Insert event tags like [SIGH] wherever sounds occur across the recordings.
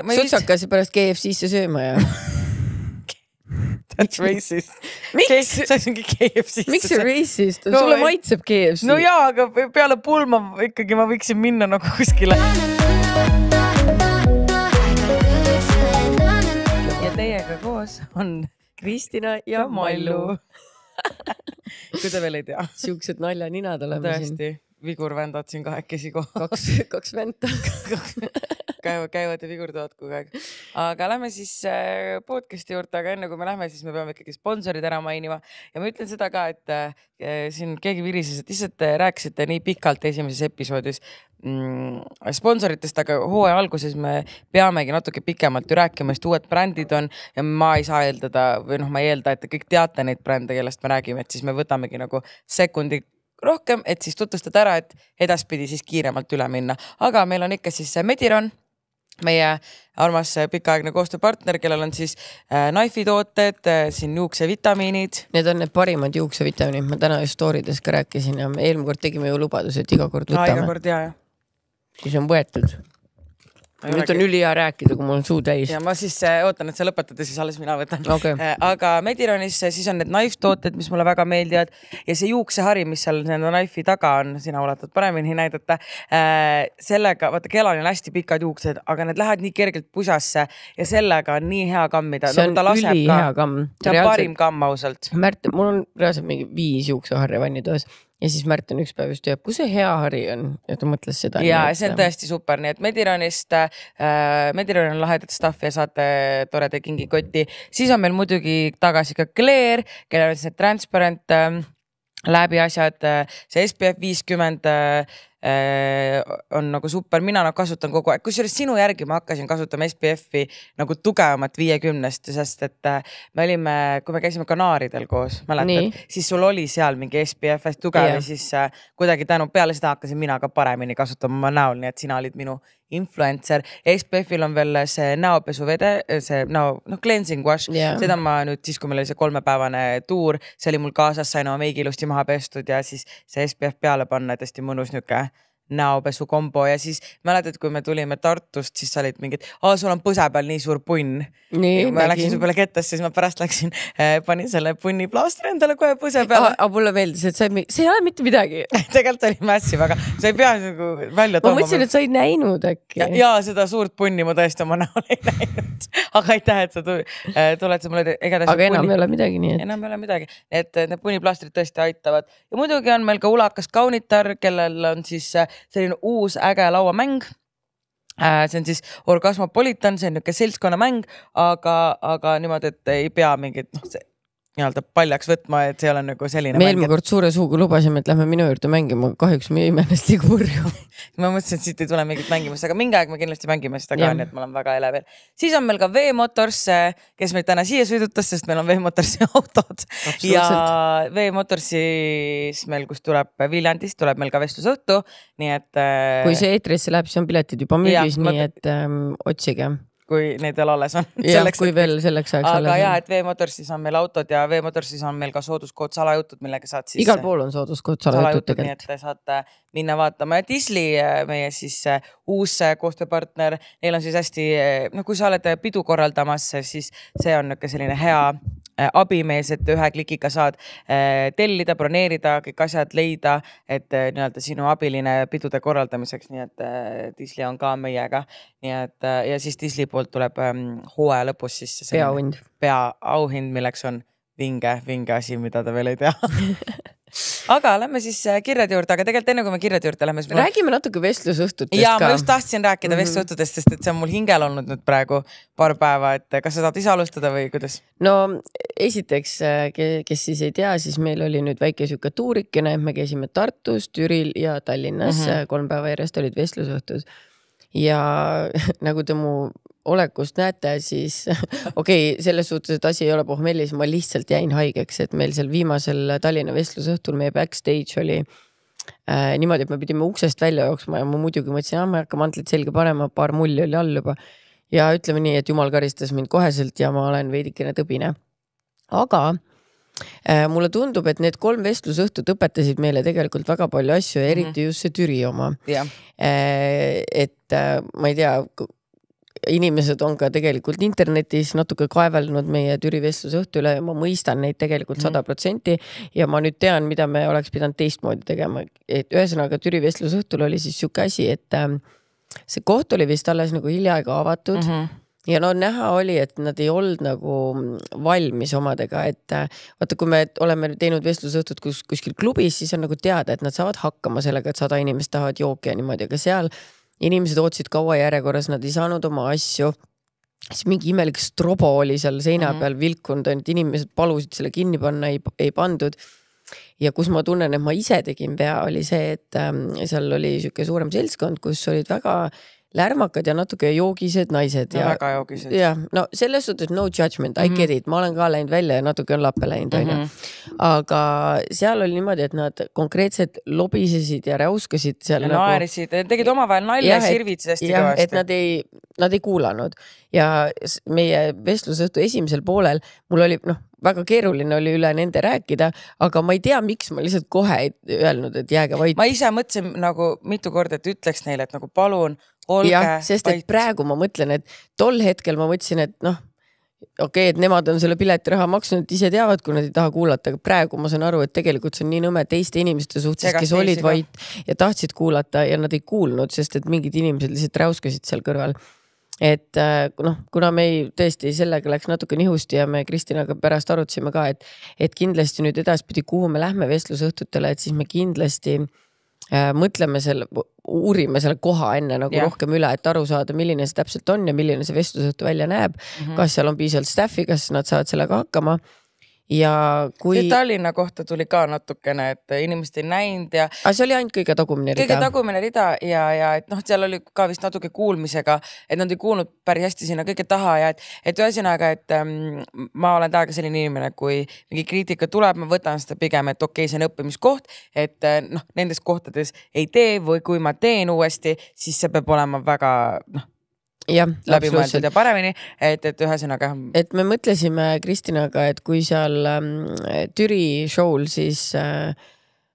sotsakas pärast KFC-sse sööma ja That's racist. miks? sa mingi KFC-sse. miks see racist on no,, sulle maitseb KFC. no jaa, aga peale pulma ikkagi ma võiksin minna nagu kuskile. ja teiega koos on Kristina ja Mallu [LAUGHS] kui te veel ei tea. siuksed naljaninad oleme siin. tõesti vigurvendad siin kahekesi koos. kaks, kaks venda [LAUGHS] käivad, käivad ja vigurdavad kogu aeg. aga lähme siis äh, podcast'i juurde, aga enne kui me lähme, siis me peame ikkagi sponsorid ära mainima ja ma ütlen seda ka, et äh, siin keegi virises, et lihtsalt äh, rääkisite nii pikalt esimeses episoodis mm, sponsoritest, aga hooaja alguses me peamegi natuke pikemalt ju rääkima, sest uued brändid on ja ma ei saa eeldada või noh, ma ei eelda, et te kõik teate neid brände, kellest me räägime, et siis me võtamegi nagu sekundi rohkem, et siis tutvustad ära, et edaspidi siis kiiremalt üle minna, aga meil on ikka siis äh, Mediron meie armas äh, pikaaegne koostööpartner, kellel on siis Knife'i äh, tooted, siin juuksevitamiinid. Need on need parimad juuksevitamiinid, ma täna just story des ka rääkisin ja eelmine kord tegime ju lubaduse, et iga kord võtame no,. iga kord ja, ja. siis on võetud nüüd on ülihea rääkida, kui mul on suu täis. ja ma siis äh, ootan, et sa lõpetad ja siis alles mina võtan okay.. Äh, aga Medironis siis on need knife tooted, mis mulle väga meeldivad ja see juuksehari, mis seal nende knife'i taga on, sina ulatad paremini näidata. Äh, sellega, vaata Kelal on hästi pikad juuksed, aga need lähevad nii kergelt pusasse ja sellega on nii hea kammida. see nagu on no, ülihea kamm. see on parim kamm ausalt. Märt, mul on reaalselt mingi viis juukseharja vannitoas ja siis Märt on üks päev just teab, kus see hea hari on ja ta mõtles seda. ja nii, see on tõesti super, nii et Medironist äh,, Mediron on lahedat stuff'i ja saate toreda kingikoti. siis on meil muidugi tagasi ka Claire, kellel on see transparent äh, läbi asjad äh,, see SPF viiskümmend äh, Äh, on nagu super, mina nagu kasutan kogu aeg, kusjuures sinu järgi ma hakkasin kasutama SPF-i nagu tugevamat viiekümnest, sest et äh, me olime, kui me käisime Kanaaridel koos, mäletad, siis sul oli seal mingi SPF hästi tugev ja yeah. siis äh, kuidagi tänu peale seda hakkasin mina ka paremini kasutama oma näol, nii et sina olid minu influencer. SPF-il on veel see näopesuvede, see näo, noh cleansing wash yeah., seda ma nüüd siis, kui meil oli see kolmepäevane tuur, see oli mul kaasas, sain oma meigi ilusti maha pestud ja siis see SPF peale panna, tõesti mõnus nihuke näopesukombo ja siis mäletad, kui me tulime Tartust, siis sa olid mingi, et aa, sul on põse peal nii suur punn. ja ma läksin su peale kettasse, siis ma pärast läksin eh,, panin selle punni plaastri endale kohe põse peale. aga mulle meeldis, et sa ei, see ei ole mitte midagi [LAUGHS] tegelikult oli mässiv, aga sa ei pea nagu välja tooma. ma mõtlesin, et sa ei näinud äkki. ja seda suurt punni ma tõesti oma [LAUGHS] näol ei näinud, aga aitäh, et sa tulid, eh, tuled sa mulle igatahes. aga enam punni... ei ole midagi, nii et. enam ei ole midagi, et eh, need punniplaastrid tõesti aitavad ja muidugi on meil ka ulakas kaunitar, kellel on siis äh, selline uus äge lauamäng äh, see on siis Orgasmopolitan, see on niisugune seltskonnamäng, aga, aga niimoodi, et ei pea mingit noh, nii-öelda paljaks võtma, et see ei ole nagu selline. me eelmine kord suure suuga lubasime, et lähme minu juurde mängima, kahjuks me jõime ennast nii kurju [LAUGHS] ma mõtlesin, et siit ei tule mingit mängimist, aga mingi aeg me kindlasti mängime seda ka, nii et ma olen väga elevil. siis on meil ka V-Motors, eh, kes meid täna siia sõidutas, sest meil on V-Motorsi [LAUGHS] autod. ja V-Motorsis meil, kus tuleb Viljandist, tuleb meil ka vestlusõhtu, nii et. Eh, kui see eetrisse läheb, siis on piletid juba müügis, nii et ähm, otsige kui need veel alles on. jah, kui et... veel selleks ajaks aga ja, et veemotorsis on meil autod ja veemotorsis on meil ka sooduskood salajutud, millega saad siis. igal äh, pool on sooduskood salajutud tegelikult. nii et saate äh, minna vaatama ja Disney, äh, meie siis uus koostööpartner, neil on siis hästi, no kui sa oled pidu korraldamas, siis see on niisugune selline hea Äh, abimees, et ühe klikiga saad äh, tellida, broneerida, kõik asjad leida, et äh, nii-öelda sinu abiline pidude korraldamiseks, nii et Disney on ka meiega. nii et ja siis Disney poolt tuleb ähm, hooaja lõpus siis see peaauhind, peaauhind, milleks on vinge, vinge asi, mida ta veel ei tea [LAUGHS] aga lähme siis äh, kirjade juurde, aga tegelikult enne kui me kirjade juurde lähme, siis ma... räägime natuke vestlusõhtutest ja, ka. ma just tahtsin rääkida mm -hmm. vestlusõhtutest, sest et see on mul hingel olnud nüüd praegu paar päeva, et kas sa tahad ise alustada või kuidas? no esiteks, äh, kes siis ei tea, siis meil oli nüüd väike sihuke tuurikene, me käisime Tartus, Türil ja Tallinnas mm, -hmm. kolm päeva järjest olid vestlusõhtud ja [LAUGHS] nagu te mu olekust näete, siis [LAUGHS] okei okay,, selles suhtes, et asi ei ole pohmellis, ma lihtsalt jäin haigeks, et meil seal viimasel Tallinna vestlusõhtul meie backstage oli äh, niimoodi, et me pidime uksest välja jooksma ja ma muidugi mõtlesin, et ah, ma ei hakka mantlit selga panema, paar mulli oli all juba. ja ütleme nii, et jumal karistas mind koheselt ja ma olen veidikene tõbine. aga äh, mulle tundub, et need kolm vestlusõhtut õpetasid meile tegelikult väga palju asju, eriti mm -hmm. just see Türi oma. Äh, et äh, ma ei tea inimesed on ka tegelikult internetis natuke kaevelnud meie Türi vestluse õhtu üle ja ma mõistan neid tegelikult mhm. sada protsenti ja ma nüüd tean, mida me oleks pidanud teistmoodi tegema, et ühesõnaga Türi vestluse õhtul oli siis sihuke asi, et ähm, see koht oli vist alles nagu hiljaaegu avatud mm. -hmm ja no näha oli, et nad ei olnud nagu valmis omadega, et äh, vaata, kui me oleme teinud vestlusõhtut kus kuskil klubis, siis on nagu teada, et nad saavad hakkama sellega, et sada inimest tahavad jooki ja niimoodi, aga seal inimesed ootasid kaua järjekorras, nad ei saanud oma asju. siis mingi imelik strobo oli seal seina mm -hmm. peal vilkunud, ainult inimesed palusid selle kinni panna, ei, ei pandud. ja kus ma tunnen, et ma ise tegin vea, oli see, et ähm, seal oli sihuke suurem seltskond, kus olid väga lärmakad ja natuke joogised naised no,. ja väga joogised. jah, no selles suhtes no judgment, I mm -hmm. get mhm. it, ma olen ka läinud välja ja natuke on lappe läinud onju mm -hmm.. aga seal oli niimoodi, et nad konkreetselt lobisesid ja räuskasid seal. ja nagu... naerisid, tegid omavahel nalja sirvitsi hästi kõvasti. et nad ei, nad ei kuulanud ja meie vestlusõhtu esimesel poolel mul oli noh väga keeruline oli üle nende rääkida, aga ma ei tea, miks ma lihtsalt kohe ei öelnud, et jääge vait. ma ise mõtlesin nagu mitu korda, et ütleks neile, et nagu palun jah, sest et vait. praegu ma mõtlen, et tol hetkel ma mõtlesin, et noh, okei okay,, et nemad on selle piletiraha maksnud, ise teavad, kui nad ei taha kuulata, aga praegu ma saan aru, et tegelikult see on nii nõme teiste inimeste suhtes, kes olid vait ja tahtsid kuulata ja nad ei kuulnud, sest et mingid inimesed lihtsalt räuskasid seal kõrval et äh, noh, kuna me ei, tõesti sellega läks natuke nihusti ja me Kristinaga pärast arutasime ka, et, et kindlasti nüüd edaspidi, kuhu me lähme vestlusõhtutele, et siis me kindlasti äh, Äh, mõtleme selle, uurime selle koha enne nagu yeah. rohkem üle, et aru saada, milline see täpselt on ja milline see vestlusõhtu välja näeb mm. -hmm. kas seal on piisavalt staff'i, kas nad saavad sellega hakkama ja kui. Tallinna kohta tuli ka natukene, et inimesed ei näinud ja. aga see oli ainult kõige tagumine rida? kõige tagumine rida ja, ja et noh, seal oli ka vist natuke kuulmisega, et nad ei kuulnud päris hästi sinna kõige taha ja et, et ühesõnaga, et ähm, ma olen täiega selline inimene, kui mingi kriitika tuleb, ma võtan seda pigem, et okei okay,, see on õppimiskoht, et äh, noh, nendes kohtades ei tee või kui ma teen uuesti, siis see peab olema väga noh jah, läbimõeldud ja paremini, et, et ühesõnaga. et me mõtlesime Kristinaga, et kui seal äh, Türi show'l siis äh,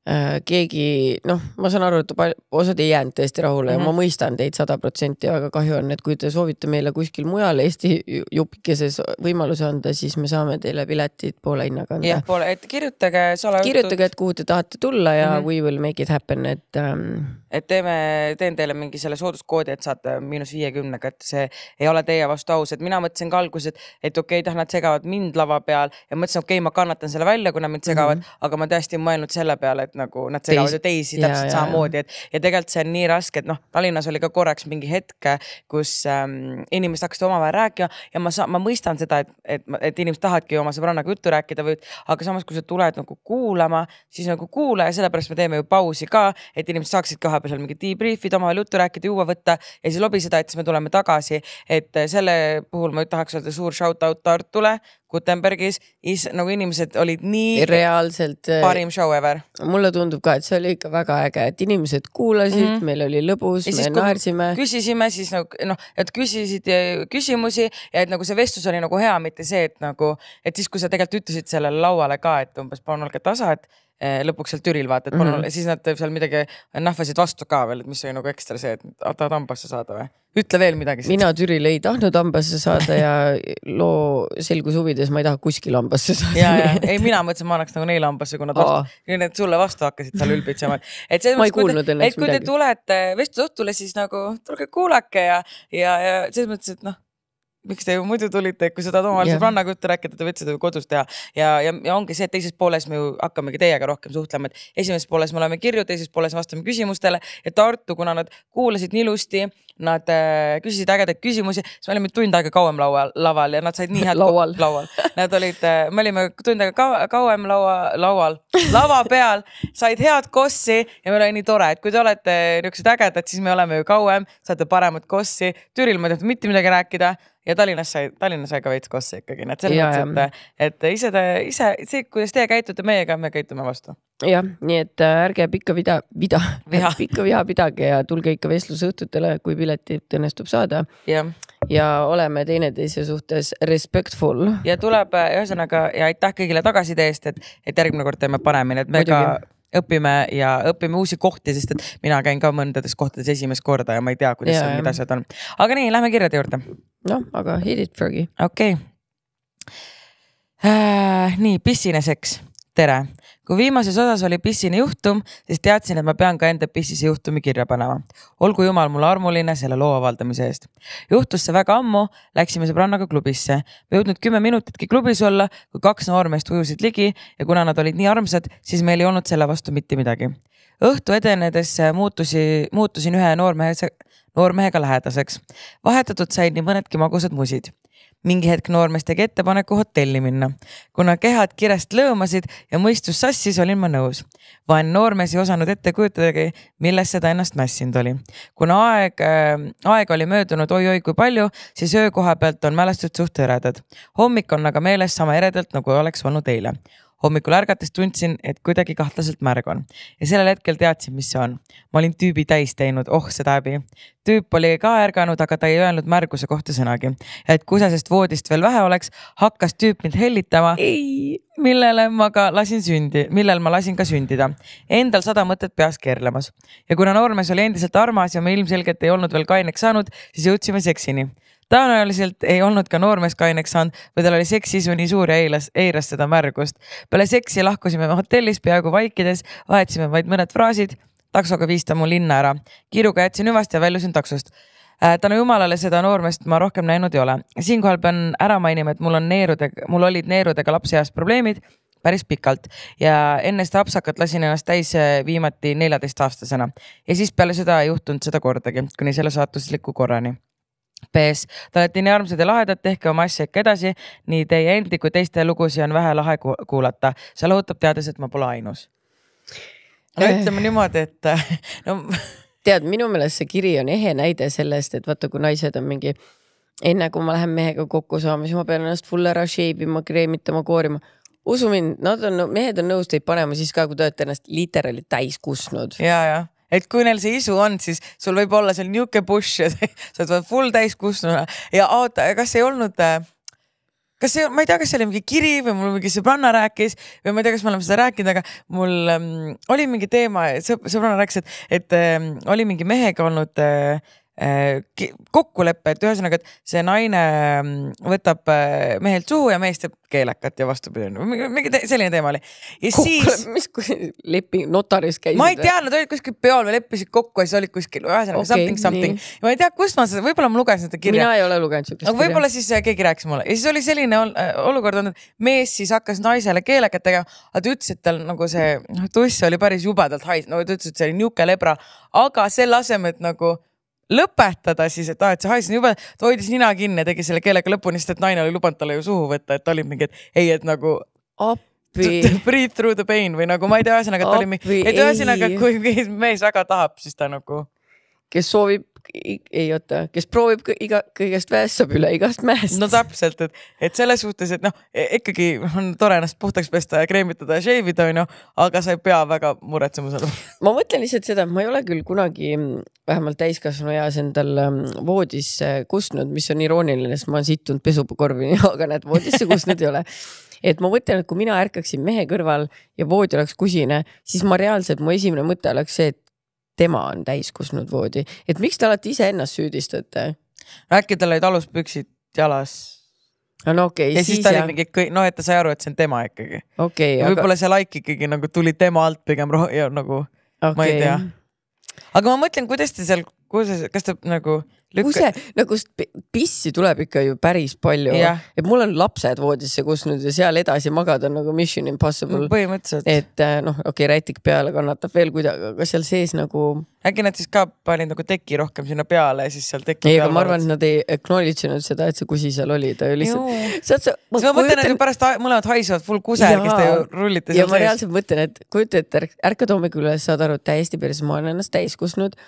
Äh, keegi noh, ma saan aru, et osad ei jäänud täiesti rahule mm -hmm. ja ma mhm. mõistan teid sada protsenti, aga kahju on, et kui te soovite meile kuskil mujal Eesti jupikeses võimaluse anda, siis me saame teile piletid poole hinnaga anda. jah, poole, et kirjutage salaõhtut. kirjutage, et kuhu te tahate tulla ja mm -hmm. we will make it happen, et ähm.... et teeme, teen teile mingi selle sooduskoodi, et saate miinus viiekümnega, et see ei ole teie vastu aus, et mina mõtlesin ka alguses, et, et okei okay,, ah, nad segavad mind lava peal ja mõtlesin, okei okay,, ma kannatan selle välja, kui nad mind segavad mm, -hmm. aga ma tõesti ei mõelnud selle peale, et nagu nad segavad ju teisi ja, täpselt ja, samamoodi, et ja tegelikult see on nii raske, et noh, Tallinnas oli ka korraks mingi hetk, kus ähm, inimesed hakkasid omavahel rääkima ja ma saan, ma mõistan seda, et, et, et inimesed tahavadki oma sõbrannaga juttu rääkida või aga samas, kui sa tuled nagu kuulama, siis nagu kuula ja sellepärast me teeme ju pausi ka, et inimesed saaksidki vahepeal seal mingi debrief'id, omavahel juttu rääkida, juua võtta ja siis lobiseda, et siis me tuleme tagasi. et selle puhul ma tahaks öelda suur shout out Tartule Gutenbergis, is-, nagu inimesed olid nii reaalselt äh, parim show ever. mulle tundub ka, et see oli ikka väga äge, et inimesed kuulasid mm, -hmm. meil oli lõbus, me naersime. küsisime siis nagu noh, et küsisid äh, küsimusi ja et nagu see vestlus oli nagu hea, mitte see, et nagu, et siis, kui sa tegelikult ütlesid sellele lauale ka, et umbes palun olge tasa, et Eh, lõpuks seal Türil vaata, et palun mm, -hmm. siis nad seal midagi nahvasid vastu ka veel, et mis oli nagu ekstra see, et tahad hambasse saada või? ütle veel midagi. mina Türil ei tahtnud hambasse saada ja loo selguse huvides ma ei taha kuskil hambasse saada. ja, ja ei mina mõtlesin, ma annaks nagu neile hambasse, kui nad vastu, need sulle vastu hakkasid seal ülbitsema. et selles mõttes, et kui te tulete vestlusõhtule, siis nagu tulge kuulake ja, ja, ja selles mõttes, et noh miks te muidu tulite, kui sa tahad omavahel sõbrannaga juttu rääkida, te võtsite kodus teha. ja, ja, ja ongi see, et teises pooles me ju hakkamegi teiega rohkem suhtlema, et esimeses pooles me oleme kirju, teises pooles vastame küsimustele ja Tartu, kuna nad kuulasid nii ilusti, nad äh, küsisid ägedaid küsimusi, siis me olime tund aega kauem laua, laval ja nad said nii head [LAUGHS] laual, laual., nad olid äh,, me olime tund aega ka, kauem laua, laual, lava peal, said head kossi ja meil oli nii tore, et kui te olete niisugused ägedad, siis me oleme ju kauem, saate paremat kossi. Türil ma ei tahtnud mitte midagi rääkida ja Tallinnas sai, Tallinnas sai ka veits kosse ikkagi, nii et selles mõttes, et, et ise te, ise see, kuidas teie käitute meiega, me käitume vastu. jah, nii et äh, ärge pikka vida, vida, [LAUGHS] [LAUGHS] pikka viha pidage ja tulge ikka vestlusõhtutele, kui piletit õnnestub saada. ja oleme teineteise suhtes respectful. ja tuleb äh, ühesõnaga ja aitäh kõigile tagasiside eest, et, et järgmine kord teeme paremini, et me Muidugi. ka õpime ja õpime uusi kohti, sest et mina käin ka mõndades kohtades esimest korda ja ma ei tea, kuidas seal need asjad on. aga nii, lähme kirjade juurde noh, aga hit it, Fergie. okei okay. äh,. nii, pissine seks, tere. kui viimases osas oli pissine juhtum, siis teadsin, et ma pean ka enda pissise juhtumi kirja panema. olgu jumal mulle armuline selle loo avaldamise eest. juhtus see väga ammu, läksime sõbrannaga klubisse. me ei jõudnud kümme minutitki klubis olla, kui kaks noormeest ujusid ligi ja kuna nad olid nii armsad, siis meil ei olnud selle vastu mitte midagi õhtu edenedes äh, muutusi, muutusin ühe noormehe noormehega lähedaseks. vahetatud said nii mõnedki magusad musid. mingi hetk noormees tegi ettepaneku hotelli minna. kuna kehad kirest lõõmasid ja mõistus sassis, olin ma nõus. vaene noormees ei osanud ette kujutadagi, milles seda ennast mässinud oli. kuna aeg äh,, aega oli möödunud oi-oi kui palju, siis öökoha pealt on mälestused suht hõredad. hommik on aga meeles sama eredalt, nagu oleks olnud eile hommikul ärgates tundsin, et kuidagi kahtlaselt märg on ja sellel hetkel teadsin, mis see on. ma olin tüübi täis teinud, oh seda häbi. tüüp oli ka ärganud, aga ta ei öelnud märguse kohta sõnagi. et kusasest voodist veel vähe oleks, hakkas tüüp mind hellitama. millele ma ka lasin sündi, millel ma lasin ka sündida. Endal sada mõtet peas keerlemas ja kuna noormees oli endiselt armas ja me ilmselgelt ei olnud veel kaineks saanud, siis jõudsime seksini tõenäoliselt ei olnud ka noormees kaineks saanud või tal oli seksisu nii suur ja eilas, eiras seda märgust. peale seksi lahkusime hotellis peaaegu vaikides, vahetasime vaid mõned fraasid. taksoga viis ta mu linna ära, kiiruga jätsin hüvast ja väljusin taksost äh, tänu jumalale seda noormeest ma rohkem näinud ei ole. siinkohal pean ära mainima, et mul on neerudega, mul olid neerudega lapseeas probleemid päris pikalt ja enne seda apsakat lasin ennast täis äh, viimati neljateistaastasena ja siis peale seda ei juhtunud seda kordagi, kuni selle saatusliku korrani PS, te olete nii armsad ja lahedad, tehke oma asja ikka edasi. nii teie endi kui teiste lugusid on vähe lahe kuulata. see lohutab teades, et ma pole ainus. no äh. ütleme niimoodi, et äh, no. [LAUGHS] tead, minu meelest see kiri on ehe näide sellest, et vaata, kui naised on mingi, enne kui ma lähen mehega kokku saama, siis ma pean ennast full ära shape ima, kreemitama, koorima usu mind, nad on, mehed on nõus teid panema siis ka, kui te olete ennast literaali täis kusnud. ja, ja et kui neil see isu on, siis sul võib olla seal niuke push ja [LAUGHS] sa oled full täiskustnuna ja oota, kas ei olnud äh, kas see, ma ei tea, kas see oli mingi kiri või mul mingi sõbranna rääkis või ma ei tea, kas me oleme seda rääkinud, aga mul ähm, oli mingi teema, sõbranna rääkis, et, et ähm, oli mingi mehega olnud äh, Äh, kokkulepe, et ühesõnaga, et see naine mm, võtab äh, mehelt suhu ja mees teeb keelekat ja vastupidi, mingi selline teema oli. ja Kokkule, siis. [LAUGHS] mis kui leping, notaris käisid? ma ei teadnud, olid kuskil peol või leppisid kokku ja siis olid kuskil, ühesõnaga okay, something something. ma ei tea, kust ma seda, võib-olla ma lugesin seda kirja. mina ei ole lugenud siukest kirja. võib-olla siis äh, keegi rääkis mulle ja siis oli selline ol olukord olnud, et mees siis hakkas naisele keelekat tegema, aga ta ütles, et tal nagu see noh, tuss oli päris jubedalt hais-, no ta ütles, et see oli niuke lebra, aga selle asemel, et nagu lõpetada siis, et aa, et see haises nii jube, ta hoidis nina kinni ja tegi selle keelega lõpuni, sest et naine oli lubanud talle ju suhu võtta, et ta oli mingi, et ei, et nagu. appi. Breathe through the pain või nagu ma ei tea, ühesõnaga ta oli mingi, et ühesõnaga, kui [LAUGHS] mees väga tahab, siis ta nagu. kes soovib ei oota, kes proovib iga, kõigest väest saab üle igast mäest. no täpselt, et, et selles suhtes, et noh, e-, ikkagi on tore ennast puhtaks pesta ja kreemitada ja šeivida onju, aga sa ei pea väga muretsema seda. ma mõtlen lihtsalt seda, et ma ei ole küll kunagi mm, vähemalt täiskasvanu eas endal mm, voodis kustnud, mis on irooniline, sest ma olen sittunud pesukorvi, [LAUGHS] aga näed voodisse kustnud ei ole et ma mõtlen, et kui mina ärkaksin mehe kõrval ja voodi oleks kusine, siis ma reaalselt, mu esimene mõte oleks see, et tema on täiskasvanud voodi, et miks te alati iseennast süüdistate? äkki tal olid aluspüksid jalas no okei okay,. ja siis, siis ta oli mingi kõik, noh, et ta sai aru, et see on tema ikkagi okay,. võib-olla aga... see like ikkagi nagu tuli tema alt pigem roh- ja nagu okay., ma ei tea. aga ma mõtlen, kuidas te seal, kuidas, kas te nagu Lükka... kuse, no nagu kust pissi tuleb ikka ju päris palju yeah.. et mul on lapsed voodisse, kus nüüd seal edasi magada nagu mission impossible no,. põhimõtteliselt. et äh, noh, okei okay,, rätik peale kannatab veel kuidagi, aga seal sees nagu. äkki nad siis ka panid nagu teki rohkem sinna peale ja siis seal teki. ei, aga ma arvan, et nad ei acknowledge inud seda, et see kusi seal oli, ta ju lihtsalt. saad sa. ma, ma mõtlen, et pärast mõlemad haisevad full kusergist ja rullite seal sees. ja ma reaalselt mõtlen, et kujuta ette, ärkad hommikul üles, saad aru, et täiesti pers, ma olen ennast täis kusnud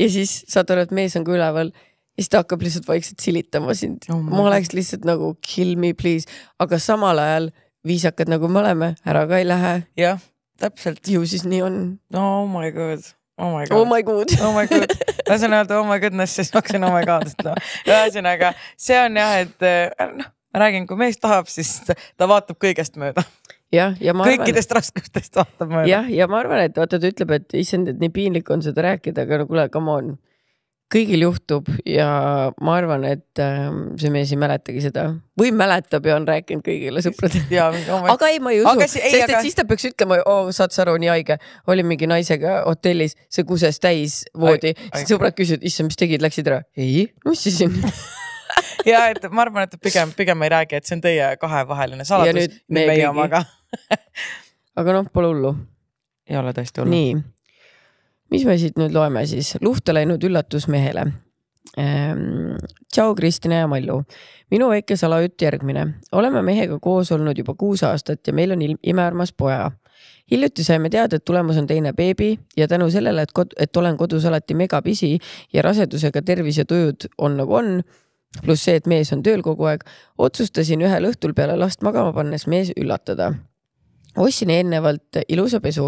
ja siis saad aru, et mees on ka üleval ja siis ta hakkab lihtsalt vaikselt silitama sind oh. ma oleks lihtsalt nagu kill me please, aga samal ajal viisakad nagu me oleme, ära ka ei lähe. jah, täpselt. ju siis nii on. no oh my god. Oh my god. Oh my god. oh my god. ma saan öelda oh my goodness, siis ma hakkasin oh my god ütlema no.. ühesõnaga, see on jah, et eh, noh, ma räägin, kui mees tahab, siis ta vaatab kõigest mööda jah, ja ma kõikidest arvan, raskustest vaatab mööda. jah, ja ma arvan, et vaata, ta ütleb, et issand, et nii piinlik on seda rääkida, aga no kuule, come on. kõigil juhtub ja ma arvan, et äh, see mees ei mäletagi seda või mäletab ja on rääkinud kõigile sõpradele. aga ei, ma ei usu, sest ei, et aga... siis ta peaks ütlema oh,, saad sa aru, nii haige, oli mingi naisega hotellis, see kuses täis voodi, siis sõbrad küsisid, issand, mis tegid, läksid ära? ei, nussisin [LAUGHS] ja et ma arvan, et pigem, pigem ei räägi, et see on teie kahevaheline saladus, meie, meie omaga [LAUGHS] aga noh, pole hullu. ei ole tõesti hullu. nii, mis me siit nüüd loeme siis, luhta läinud üllatus mehele ehm,. tšau, Kristina ja Mallu. minu väike salajutt järgmine. oleme mehega koos olnud juba kuus aastat ja meil on imearmas poja hiljuti saime teada, et tulemas on teine beebi ja tänu sellele, et kod-, et olen kodus alati megapisi ja rasedusega tervisetujud on nagu on, pluss see, et mees on tööl kogu aeg, otsustasin ühel õhtul peale last magama pannes mees üllatada ostsin eelnevalt ilusa pesu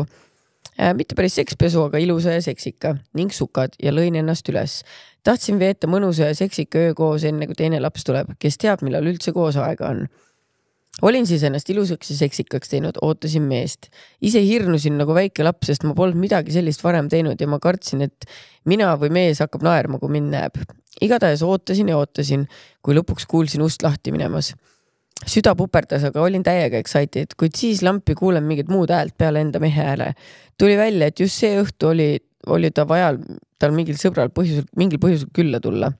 äh, mitte päris sekspesu, aga ilusa ja seksika ning sukad ja lõin ennast üles. tahtsin veeta mõnusa ja seksika öö koos, enne kui teine laps tuleb, kes teab, millal üldse koos aega on. olin siis ennast ilusaks ja seksikaks teinud, ootasin meest. ise hirnusin nagu väike laps, sest ma polnud midagi sellist varem teinud ja ma kartsin, et mina või mees hakkab naerma, kui mind näeb. igatahes ootasin ja ootasin, kui lõpuks kuulsin ust lahti minemas süda puperdas, aga olin täiega excited, kuid siis lampi kuulen mingit muud häält peale enda mehe hääle. tuli välja, et just see õhtu oli, oli ta vajal, tal mingil sõbral põhjusel, mingil põhjusel külla tulla.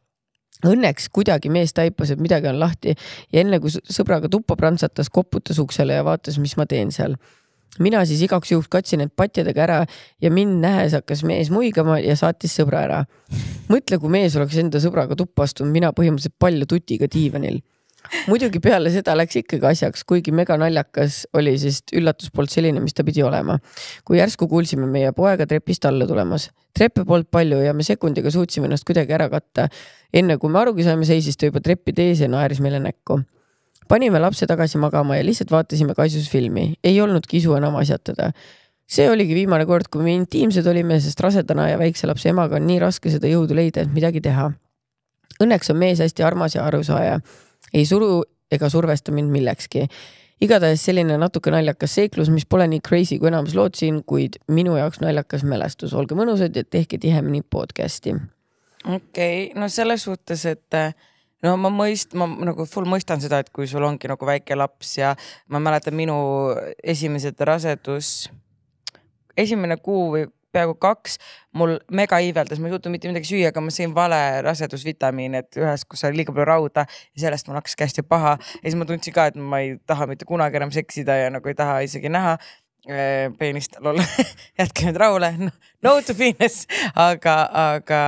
Õnneks kuidagi mees taipas, et midagi on lahti ja enne kui sõbraga tuppa prantsatas, koputas uksele ja vaatas, mis ma teen seal mina siis igaks juhuks katsin end patjadega ära ja mind nähes hakkas mees muigama ja saatis sõbra ära. mõtle, kui mees oleks enda sõbraga tuppa astunud, mina põhimõtteliselt palja tutiga diivanil muidugi peale seda läks ikkagi asjaks, kuigi mega naljakas oli, sest üllatus polnud selline, mis ta pidi olema. kui järsku kuulsime meie poega trepist alla tulemas. treppe polnud palju ja me sekundiga suutsime ennast kuidagi ära katta. enne kui me arugi saime, seisis ta juba treppide ees ja naeris meile näkku. panime lapse tagasi magama ja lihtsalt vaatasime kaisus filmi, ei olnud kisu enam asjatada see oligi viimane kord, kui me intiimsed olime, sest rasedana ja väikse lapse emaga on nii raske seda jõudu leida, et midagi teha. Õnneks on mees hästi armas ja arusaaja ei suru ega survesta mind millekski. igatahes selline natuke naljakas seiklus, mis pole nii crazy, kui enamus lootsin, kuid minu jaoks naljakas mälestus. olge mõnusad ja tehke tihemini podcast'i. okei okay,, no selles suhtes, et no ma mõist-, ma nagu full mõistan seda, et kui sul ongi nagu väike laps ja ma mäletan minu esimesed rasedus, esimene kuu või peaaegu kaks, mul mega iiveldas, ma ei suutnud mitte midagi süüa, aga ma sõin vale rasedusvitamiini, et ühes, kus oli liiga palju rauda ja sellest mul hakkaski hästi paha. ja siis ma tundsin ka, et ma ei taha mitte kunagi enam seksida ja nagu ei taha isegi näha äh, peenist, lol [LAUGHS] jätke nüüd rahule no,, no to penis, aga, aga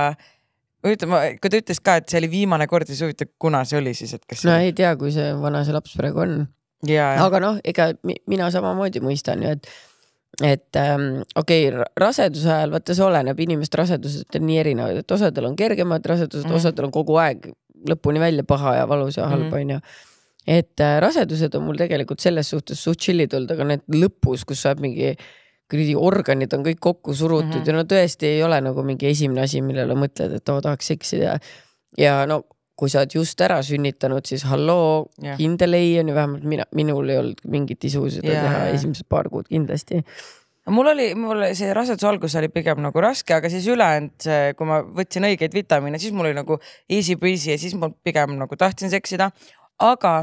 ütleme, kui ta ütles ka, et see oli viimane kord, siis huvitav, kuna see oli siis, et kas. no see... ei tea, kui see vana see laps praegu on. aga noh, ega mina samamoodi mõistan ju, et et ähm, okei okay,, raseduse ajal, vaata, see oleneb, inimeste rasedused on nii erinevad, et osadel on kergemad rasedused mm, -hmm. osadel on kogu aeg lõpuni välja paha ja valus ja halb, mhm. onju. et äh, rasedused on mul tegelikult selles suhtes suht chill'id olnud, aga need lõpus, kus saab mingi kuradi organid on kõik kokku surutud mm -hmm. ja no tõesti ei ole nagu mingi esimene asi, millele mõtled, et oo, tahaks seksida. ja no kui sa oled just ära sünnitanud, siis halloo yeah., kindel ei on ju, vähemalt mina, minul ei olnud mingit isu seda yeah. teha esimesed paar kuud kindlasti mul oli, mul see raseduse algus oli pigem nagu raske, aga siis ülejäänud, kui ma võtsin õigeid vitamiine, siis mul oli nagu easy breezy ja siis ma pigem nagu tahtsin seksida. aga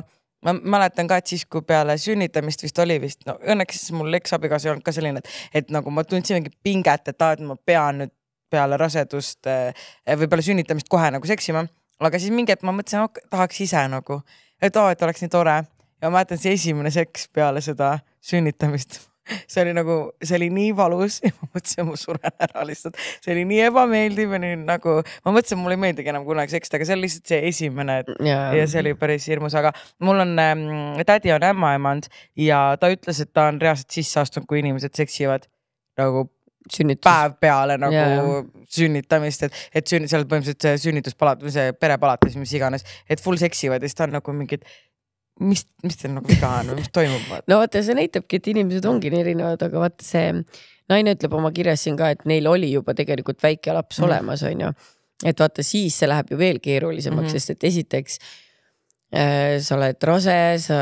ma mäletan ka, et siis, kui peale sünnitamist vist oli vist, no õnneks mul eksabikaasa ei olnud ka selline, et, et nagu ma tundsin mingit pinget, et aa, et ma pean nüüd peale rasedust eh, või peale sünnitamist kohe nagu seksima aga siis mingi hetk ma mõtlesin, et tahaks ise nagu, et aa, et oleks nii tore ja ma mäletan, see esimene seks peale seda sünnitamist [LAUGHS] see oli nagu, see oli nii valus ja ma mõtlesin, et ma suren ära lihtsalt. see oli nii ebameeldiv ja nii nagu, ma mõtlesin, mulle ei meeldigi enam kunagi seksta, aga see oli lihtsalt see esimene et... yeah. ja see oli päris hirmus, aga mul on ähm,, tädi on ämmaemand ja ta ütles, et ta on reaalselt sisse astunud, kui inimesed seksivad nagu Sünnitus. päev peale nagu yeah. sünnitamist, et, et sünni-, seal põhimõtteliselt sünnituspalatis või see perepalatis, mis iganes, et full seksivad ja siis ta on nagu mingid mis, mis teil nagu viga on või mis toimub? no vaata, see näitabki, et inimesed ongi nii erinevad, aga vaata see naine ütleb oma kirjas siin ka, et neil oli juba tegelikult väike laps mm -hmm. olemas, onju. et vaata, siis see läheb ju veel keerulisemaks mm, -hmm. sest et esiteks Äh, sa oled rase, sa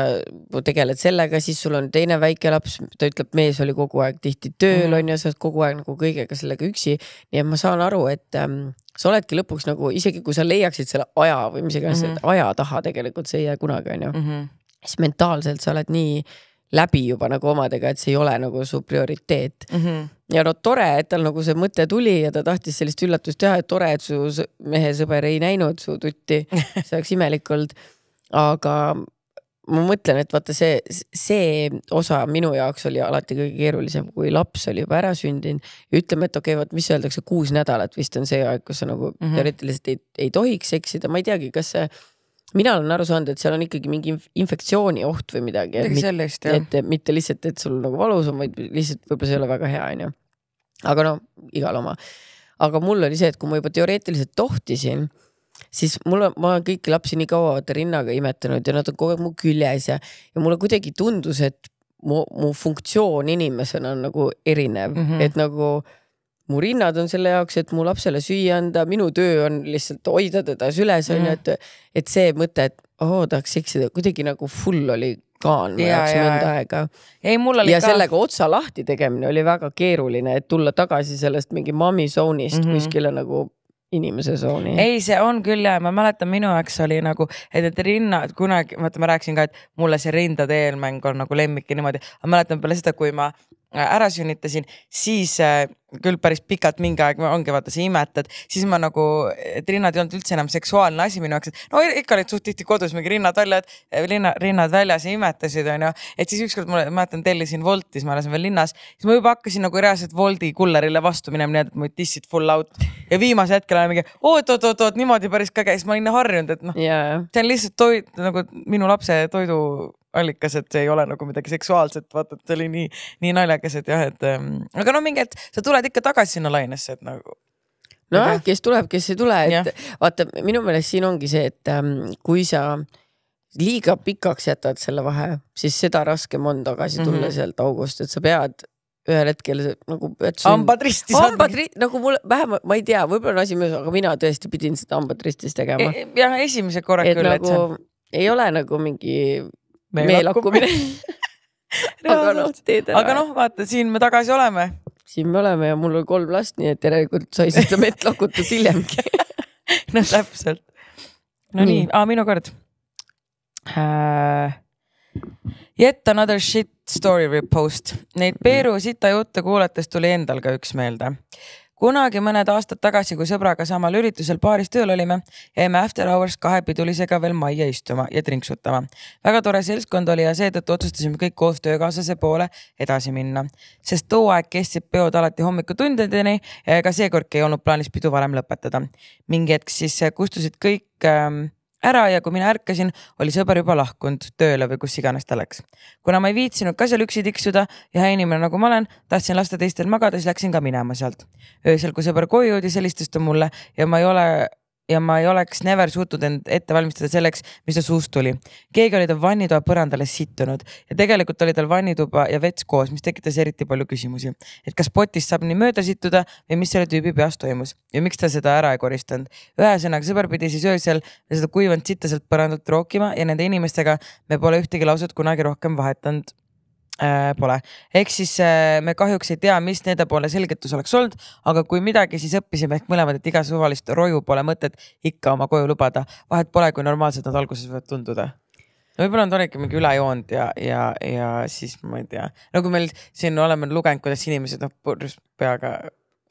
tegeled sellega, siis sul on teine väike laps, ta ütleb, mees oli kogu aeg tihti tööl mm. on ju, sa oled kogu aeg nagu kõigega sellega üksi. nii et ma saan aru, et ähm, sa oledki lõpuks nagu isegi kui sa leiaksid selle aja või mis iganes mm -hmm. aja taha tegelikult see ei jää kunagi on ju mm. -hmm. siis mentaalselt sa oled nii läbi juba nagu omadega, et see ei ole nagu su prioriteet mm. -hmm. ja no tore, et tal nagu see mõte tuli ja ta tahtis sellist üllatust teha, et tore, et su mehe sõber ei näinud su tutti, [LAUGHS] see oleks imelik olnud aga ma mõtlen, et vaata see, see osa minu jaoks oli alati kõige keerulisem, kui laps oli juba ära sündinud. ütleme, et okei okay,, vot mis öeldakse, kuus nädalat vist on see aeg, kus sa nagu mm -hmm. teoreetiliselt ei, ei tohiks eksida, ma ei teagi, kas see. mina olen aru saanud, et seal on ikkagi mingi infektsiooni oht või midagi. midagi sellist jah. et mitte lihtsalt, et sul nagu valus on, vaid lihtsalt võib-olla see ei ole väga hea, onju. aga no igal oma. aga mul oli see, et kui ma juba teoreetiliselt tohtisin siis mul on, ma olen kõiki lapsi nii kaua vaata rinnaga imetanud ja nad on kogu aeg mu küljes ja, ja mulle kuidagi tundus, et mu, mu funktsioon inimesena on nagu erinev mm, -hmm. et nagu mu rinnad on selle jaoks, et mu lapsele süüa anda, minu töö on lihtsalt hoida teda süles onju mm -hmm., et, et see mõte, et oo oh, tahaks eksida, kuidagi nagu full oli kaan mu jaoks mõnda aega. ei, mul oli ja ka. sellega otsa lahti tegemine oli väga keeruline, et tulla tagasi sellest mingi mommy zone'ist mm -hmm. kuskile nagu inimese tsooni. ei, see on küll ja ma mäletan, minu jaoks oli nagu, et need rinnad kunagi, vaata, ma rääkisin ka, et mulle see rindade eelmäng on nagu lemmik ja niimoodi, aga mäletan peale seda, kui ma Äh, ära sünnitasin, siis äh, küll päris pikalt mingi aeg ongi vaata see imetad, siis ma nagu, et rinnad ei olnud üldse enam seksuaalne asi minu jaoks, et no ikka olid suht tihti kodus mingi rinnad välja, et eh, linna, rinnad väljas ja imetasid, onju. et siis ükskord ma mäletan, tellisin Woltis, ma elasin veel linnas, siis ma juba hakkasin nagu reaalselt Woldi kullerile vastu minema, nii et mu tissid full out ja viimasel hetkel olen mingi oot-oot-oot-oot niimoodi päris ka käis, ma olin harjunud, et noh yeah., see on lihtsalt toit nagu minu lapse toidu allikas, et see ei ole nagu midagi seksuaalset, vaata, et see oli nii, nii naljakas, et jah, et ähm, aga no mingi, et sa tuled ikka tagasi sinna lainesse, et nagu nojah, kes tuleb, kes ei tule, et ja. vaata, minu meelest siin ongi see, et ähm, kui sa liiga pikaks jätad selle vahe, siis seda raskem on tagasi tulla mm -hmm. sealt august, et sa pead ühel hetkel nagu. hambad risti saanud. hambad risti, nagu mul vähemalt, ma ei tea, võib-olla on asi möödas, aga mina tõesti pidin seda hambad ristis tegema e. e jah, esimese korra et küll nagu,, et see nagu on. ei ole nagu mingi meelakkumine [LAUGHS] aga noh, aga noh, vaata siin me tagasi oleme. siin me oleme ja mul on kolm last, nii et järelikult sai seda mett [LAUGHS] lakutud hiljemgi [LAUGHS] no täpselt. no nii, nii., aa minu kord uh,. Yet another shit story repost, neid mm. Peeru sita jutte kuulates tuli endal ka üks meelde kunagi mõned aastad tagasi, kui sõbraga samal üritusel baaris tööl olime, jäime After Hours kahe pidulisega veel majja istuma ja trinksutama. väga tore seltskond oli ja seetõttu otsustasime kõik koos töökaaslase poole edasi minna, sest too aeg kestsid peod alati hommikutundideni ja ega seekordki ei olnud plaanis pidu varem lõpetada. mingi hetk siis kustusid kõik ähm, ära ja kui mina ärkasin, oli sõber juba lahkunud tööle või kus iganes ta läks. kuna ma ei viitsinud ka seal üksi tiksuda ja hea inimene nagu ma olen, tahtsin lasta teistel magada, siis läksin ka minema sealt. öösel, kui sõber koju jõudis, helistas ta mulle ja ma ei ole ja ma ei oleks never suutnud end ette valmistada selleks, mis ta suust tuli. keegi oli tal vannitoa põrandale sittunud ja tegelikult oli tal vannituba ja vets koos, mis tekitas eriti palju küsimusi. et kas potist saab nii mööda sittuda või mis selle tüübi peas toimus ja miks ta seda ära ei koristanud. ühesõnaga, sõber pidi siis öösel seda kuivanud sitta sealt põrandalt rookima ja nende inimestega me pole ühtegi lauset kunagi rohkem vahetanud Äh, pole, ehk siis äh, me kahjuks ei tea, mis nende poole selgitus oleks olnud, aga kui midagi, siis õppisime ehk mõlemad, et iga suvalist roju pole mõtet ikka oma koju lubada, vahet pole, kui normaalsed nad alguses võivad tunduda no võib-olla nad on ikka mingi üle joonud ja, ja, ja siis ma ei tea, no kui meil siin oleme lugenud, kuidas inimesed noh, purjus peaga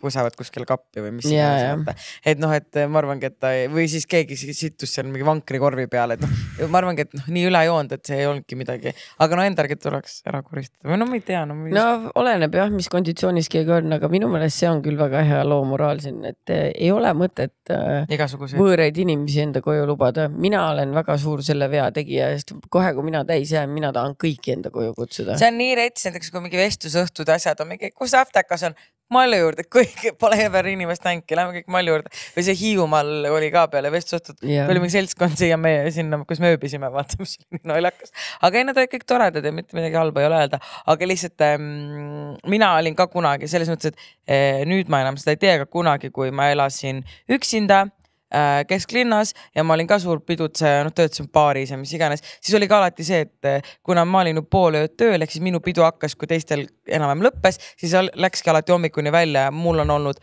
pusavad kuskil kappi või mis iganes. et noh, et ma arvangi, et ta ei, või siis keegi sittus seal mingi vankrikorvi peale, et noh, ma arvangi, et noh, nii üle joonud, et see ei olnudki midagi, aga no endalgi tuleks ära koristada või no ma ei tea no,. Mis... no oleneb jah, mis konditsioonis keegi on, aga minu meelest see on küll väga hea loomoraal siin, et eh, ei ole mõtet eh, Igasuguseid. võõraid inimesi enda koju lubada. mina olen väga suur selle vea tegija, sest kohe, kui mina täis jään, mina tahan kõiki enda koju kutsuda. see on nii rets, näiteks kui mingi vestlusõhtud asjad on mingi, kus aptekas on, Malju juurde, kõik, pole ever inimest näinudki, lähme kõik Malju juurde. või see Hiiumaal oli ka peale vestlusõhtut yeah., oli mingi seltskond siia meie sinna, kus me ööbisime, vaata, mis oli nii naljakas. aga ei, nad olid kõik toredad ja mitte midagi halba ei ole öelda, aga lihtsalt ähm, mina olin ka kunagi selles mõttes, et äh, nüüd ma enam seda ei tee, aga kunagi, kui ma elasin üksinda Äh, kesklinnas ja ma olin ka suur pidutseja, noh töötasin baaris ja mis iganes, siis oli ka alati see, et äh, kuna ma olin ju pool ööd tööl, ehk siis minu pidu hakkas, kui teistel enam-vähem lõppes, siis läkski alati hommikuni välja ja mul on olnud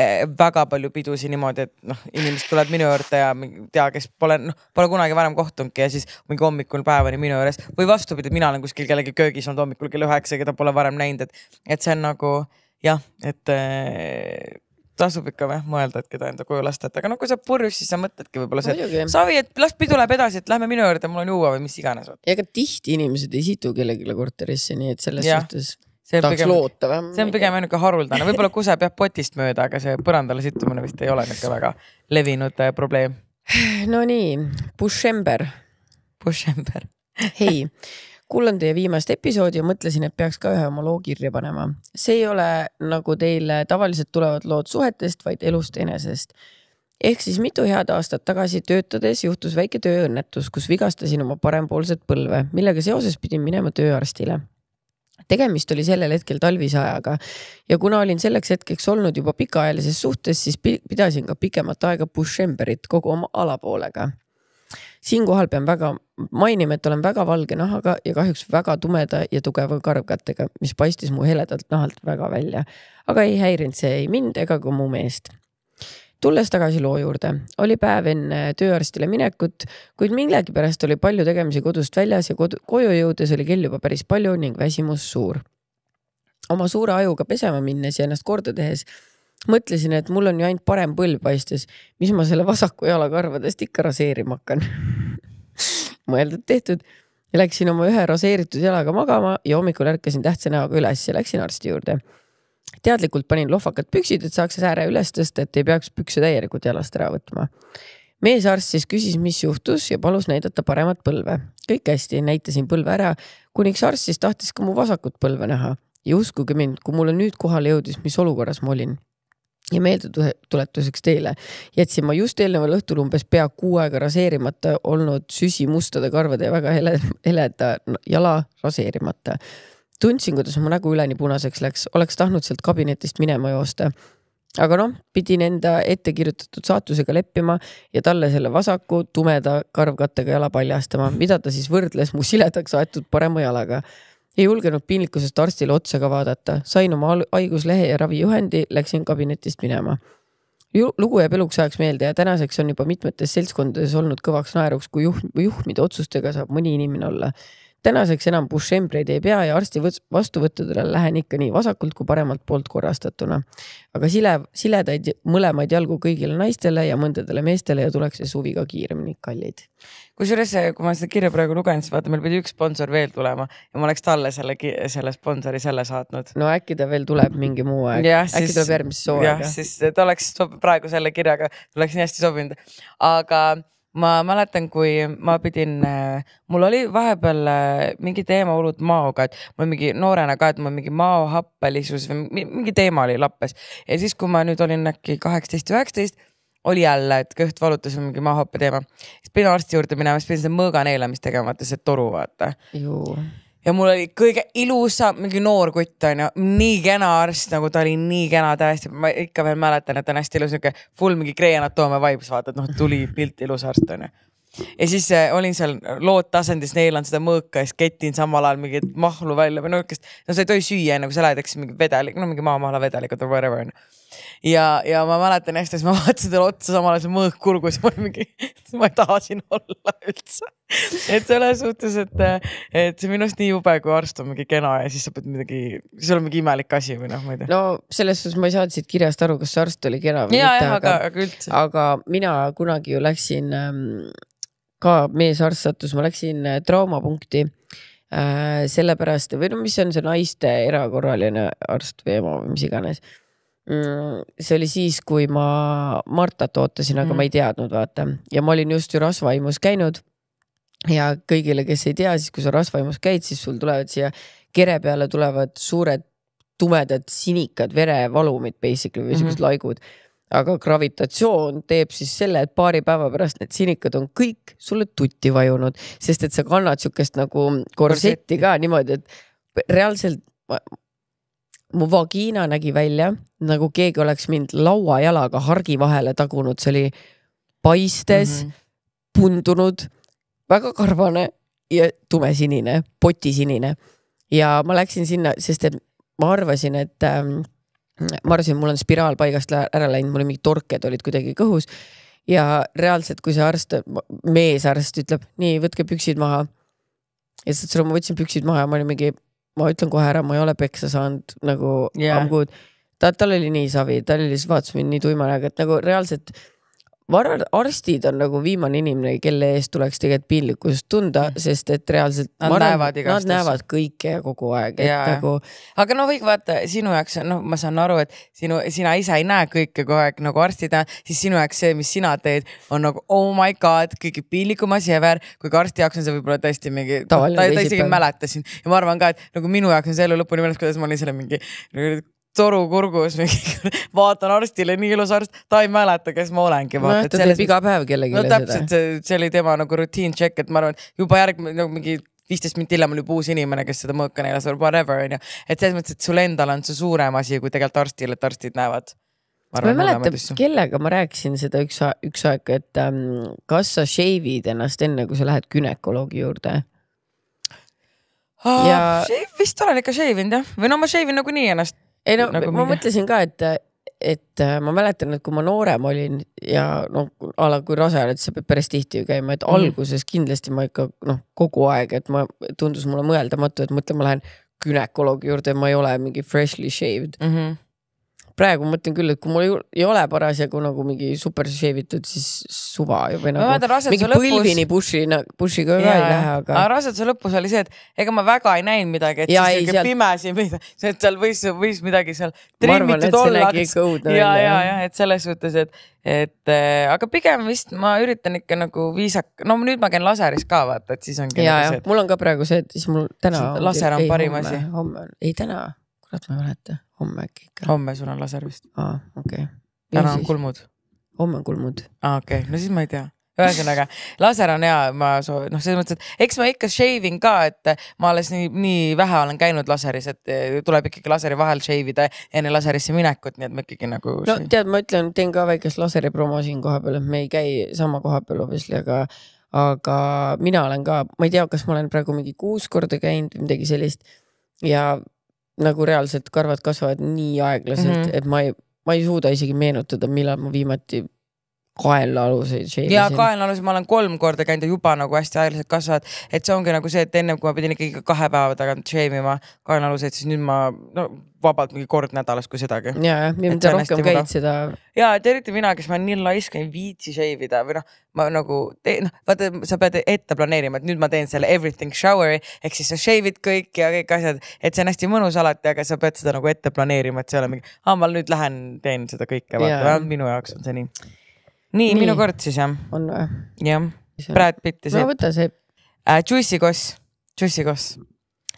äh, väga palju pidusid niimoodi, et noh, inimesed tulevad minu juurde ja tea, kes pole, noh, pole kunagi varem kohtunudki ja siis mingi hommikul päevani minu juures või vastupidi, mina olen kuskil kellegi köögis olnud hommikul kell üheksa, keda pole varem näinud, et, et see on nagu jah, et äh, tasub ikka või mõelda, et keda enda koju lasta, et aga noh, kui sa purjus, siis sa mõtledki võib-olla see, et savi, et las pidu läheb edasi, et lähme minu juurde, mul on juua või mis iganes. ja ega tihti inimesed ei situ kellelegi korterisse, nii et selles ja. suhtes tahaks pigem, loota vähemalt. see on pigem ainuke haruldane, võib-olla kuse peab potist mööda, aga see põrandale sittumine vist ei ole niisugune väga levinud äh, probleem. Nonii, Bushember. Bushember. hei kuulan teie viimast episoodi ja mõtlesin, et peaks ka ühe oma loo kirja panema. see ei ole nagu teile tavaliselt tulevad lood suhetest, vaid elust enesest. ehk siis mitu head aastat tagasi töötades juhtus väike tööõnnetus, kus vigastasin oma parempoolset põlve, millega seoses pidin minema tööarstile tegemist oli sellel hetkel talvise ajaga ja kuna olin selleks hetkeks olnud juba pikaajalises suhtes, siis pidasin ka pikemat aega Bushemberit kogu oma alapoolega siinkohal pean väga mainima, et olen väga valge nahaga ja kahjuks väga tumeda ja tugeva karvkattega, mis paistis mu heledalt nahalt väga välja. aga ei häirinud see ei mind ega ka mu meest tulles tagasi loo juurde, oli päev enne tööarstile minekut, kuid millegipärast oli palju tegemisi kodust väljas ja kodu, koju jõudes oli kell juba päris palju ning väsimus suur. oma suure ajuga pesema minnes ja ennast korda tehes mõtlesin, et mul on ju ainult parem põlv paistes, mis ma selle vasaku jalakarvadest ikka raseerima hakkan [LAUGHS] mõeldud tehtud ja läksin oma ühe raseeritud jalaga magama ja hommikul ärkasin tähtsa näoga üles ja läksin arsti juurde. teadlikult panin lohvakad püksid, et saaks ääre üles tõsta, et ei peaks pükse täielikult jalast ära võtma meesarst siis küsis, mis juhtus ja palus näidata paremat põlve. kõik hästi, näitasin põlve ära, kuniks arst siis tahtis ka mu vasakut põlve näha ja uskuge mind, kui mulle nüüd kohale jõudis, mis olukorras ma olin ja meeldetuletuseks teile jätsin ma just eelneval õhtul umbes pea kuu aega raseerimata olnud süsimustade karvade ja väga hele, heleda jala raseerimata. tundsin, kuidas mu nägu üleni punaseks läks, oleks tahtnud sealt kabinetist minema joosta aga noh, pidin enda ettekirjutatud saatusega leppima ja talle selle vasaku tumeda karvkattega jala paljastama, mida ta siis võrdles mu siledaks aetud parema jalaga ei julgenud piinlikkusest arstile otsa ka vaadata, sain oma haiguslehe ja ravijuhendi, läksin kabinetist minema. lugu jääb eluks ajaks meelde ja tänaseks on juba mitmetes seltskondades olnud kõvaks naeruks, kui juhm, juhmide otsustega saab mõni inimene olla tänaseks enam push-embreid ei pea ja arsti vastuvõttudele lähen ikka nii vasakult kui paremalt poolt korrastatuna. aga sile, siledaid mõlemaid jalgu kõigile naistele ja mõndadele meestele ja tuleks see suvi ka kiiremini, kallid. kusjuures, kui ma seda kirja praegu lugen, siis vaata, meil pidi üks sponsor veel tulema ja ma oleks talle selle, selle sponsori selle saatnud. no äkki ta veel tuleb mingi muu aeg, äkki siis, tuleb järgmise sooviga. siis ta oleks praegu selle kirjaga, oleks nii hästi sobinud, aga ma mäletan, kui ma pidin, äh, mul oli vahepeal äh, mingi teema hullult maoga, et ma mingi noorena ka, et mul mingi maohappelisus või mingi teema oli lappes. ja siis, kui ma nüüd olin äkki kaheksateist, üheksateist, oli jälle, et kõht valutas mingi maohappe teema. siis pidin arsti juurde minema, siis pidin seda mõõganeelamist tegema, vaata see toru, vaata ja mul oli kõige ilusam, mingi noor kutt onju, nii kena arst, nagu ta oli nii kena täiesti, ma ikka veel mäletan, et ta on hästi ilus siuke full mingi Grey Anatomy vibes, vaata, et noh, tuli [LAUGHS] pilt ilus arst onju. ja siis äh, olin seal loodtasandis, neelan seda mõõka ja siis ketin samal ajal mingit mahlu välja või no niukest, no sa ei tohi süüa enne kui sa lähed, eks mingi vedelik, no mingi maamahla vedelikud või whatever onju ja, ja ma mäletan hästi, siis ma vaatasin talle otsa, samal ajal see mõõg kurgus, ma olin mingi, [LAUGHS] ma ei taha siin olla üldse. et selles suhtes, et, et see on minu arust nii jube, kui arst on mingi kena ja siis sa pead midagi, sul on mingi imelik asi või noh, ma ei tea. no selles suhtes ma ei saanud siit kirjast aru, kas see arst oli kena või ja, mitte, aga, aga, aga, aga mina kunagi ju läksin ähm, ka meesarst sattus, ma läksin äh, traumapunkti äh,. sellepärast või no mis on see naiste erakorraline arst või ema või mis iganes äh,. Mm, see oli siis, kui ma Martat ootasin, aga mm. ma ei mhm. teadnud, vaata. ja ma olin just ju rasvaimus käinud. ja kõigile, kes ei tea, siis kui sa rasvaimus käid, siis sul tulevad siia kere peale tulevad suured tumedad sinikad verevalumid basically või siuksed mm -hmm. laigud. aga gravitatsioon teeb siis selle, et paari päeva pärast need sinikad on kõik sulle tutti vajunud, sest et sa kannad siukest nagu korsetti ka niimoodi, et reaalselt ma, mu vagiina nägi välja nagu keegi oleks mind lauajalaga hargi vahele tagunud, see oli paistes mm, -hmm. pundunud, väga karvane ja tumesinine, potisinine. ja ma läksin sinna, sest et ma arvasin, et ähm, ma arvasin, et mul on spiraal paigast ära läinud, mul mingid torked olid kuidagi kõhus. ja reaalselt, kui see arst, meesarst ütleb, nii, võtke püksid maha. ja siis ta ütles, ma võtsin püksid maha ja ma olin mingi ma ütlen kohe ära, ma ei ole peksa saanud nagu yeah. ammu, ta, tal oli nii savi, ta oli lihtsalt vaatas mind nii tuima näoga, et nagu reaalselt ma arvan, arstid on nagu viimane inimene, kelle eest tuleks tegelikult piinlikkust tunda, mm. sest et reaalselt. Nad arvan, näevad igasugust. Nad näevad kõike kogu aeg, et ja. nagu. aga no kõik vaata sinu jaoks, noh, ma saan aru, et sinu, sina ise ei näe kõike kogu aeg nagu arstid, siis sinu jaoks see, mis sina teed, on nagu oh my god, kõige piinlikum asi ever. kuigi arsti jaoks on see võib-olla tõesti mingi, ta, ta isegi ei mäleta sind ja ma arvan ka, et nagu minu jaoks on see elu lõpuni meeles, kuidas ma olin selle mingi toru kurgus mingi, [LAUGHS] vaatan arstile, nii ilus arst, ta ei mäleta, kes ma olengi. no jah, ta teeb iga päev kellelegi no, seda. no täpselt, see, see oli tema nagu rutiin check, et ma arvan, et juba järgmine nagu mingi viisteist minutit hiljem oli juba uus inimene, kes seda mõõka neelas või whatever onju. et selles mõttes, et sul endal on see suurem asi kui tegelikult arstil, et arstid näevad. ma ei mäleta, kellega ma rääkisin seda üks, üks aeg, et ähm, kas sa shave'id ennast enne, kui sa lähed günekoloogi juurde ah,? ja. vist olen ikka shave inud jah, või no ma shave in nagunii ennast ei no nagu ma mida. mõtlesin ka, et, et äh, ma mäletan, et kui ma noorem olin ja noh, a la kui rase oled, sa pead päris tihti ju käima, et mm. alguses kindlasti ma ikka noh, kogu aeg, et ma, tundus mulle mõeldamatu, et mõtle, ma lähen günekoloogi juurde, ma ei ole mingi freshly shaved mm. -hmm praegu ma mõtlen küll, et kui mul ei ole parasjagu nagu mingi super šeevitud, siis suva või nagu mäletan, mingi lõpus... põlvini push'ina, push'iga ka ei lähe, aga. aga raseduse lõpus oli see, et ega ma väga ei näinud midagi, et ja, siis siuke seal... pimesi või et seal võis, võis midagi seal trimmitud olla. ja, ja, ja et selles suhtes, et, et äh, aga pigem vist ma üritan ikka nagu viisak-, no nüüd ma käin laseris ka vaata, et siis ongi. ja, nagu ja see, et... mul on ka praegu see, et siis mul täna. laser on parim asi. homme on, ei täna kurat, ma ei mäleta, homme äkki ikka. homme sul on laser vist? aa, okei okay.. täna on kulmud? homme on kulmud. aa, okei okay., no siis ma ei tea ühesõnaga laser on hea, ma soovin, noh, selles mõttes, et eks ma ikka shave in ka, et ma alles nii, nii vähe olen käinud laseris, et eh, tuleb ikkagi laseri vahel shave ida enne laserisse minekut, nii et ma ikkagi nagu. no tead, ma ütlen, teen ka väikest laseri promo siin kohapeal, et me ei käi sama koha peal obviously, aga, aga mina olen ka, ma ei tea, kas ma olen praegu mingi kuus korda käinud või midagi sellist ja nagu reaalselt karvad kasvavad nii aeglaselt mm, -hmm. et ma ei, ma ei suuda isegi meenutada, millal ma viimati kaenlaaluseid shave'isin. ja kaenlaaluseid ma olen kolm korda käinud ja juba nagu hästi aeglaselt kasvavad, et see ongi nagu see, et ennem kui ma pidin ikkagi kahe päeva tagant shave ima kaenlaaluseid, siis nüüd ma no vabalt mingi kord nädalas, kui sedagi. ja, ja mida rohkem käid, nagu seda. ja, et eriti mina, kes ma nii laisk ei viitsi shave ida või noh, ma nagu teen, noh vaata, sa pead ette planeerima, et nüüd ma teen selle everything shower'i ehk siis sa shave'id kõik ja kõik asjad, et see on hästi mõnus alati, aga sa pead seda nagu ette planeerima, et see ei ole mingi, aa ma nüüd lähen teen seda kõike, vaata minu jaoks on see nii nii, nii., minu kord siis jah? on või? jah, Brad Pitt ja see. no võta see uh,. Juicy Koss, Juicy Koss.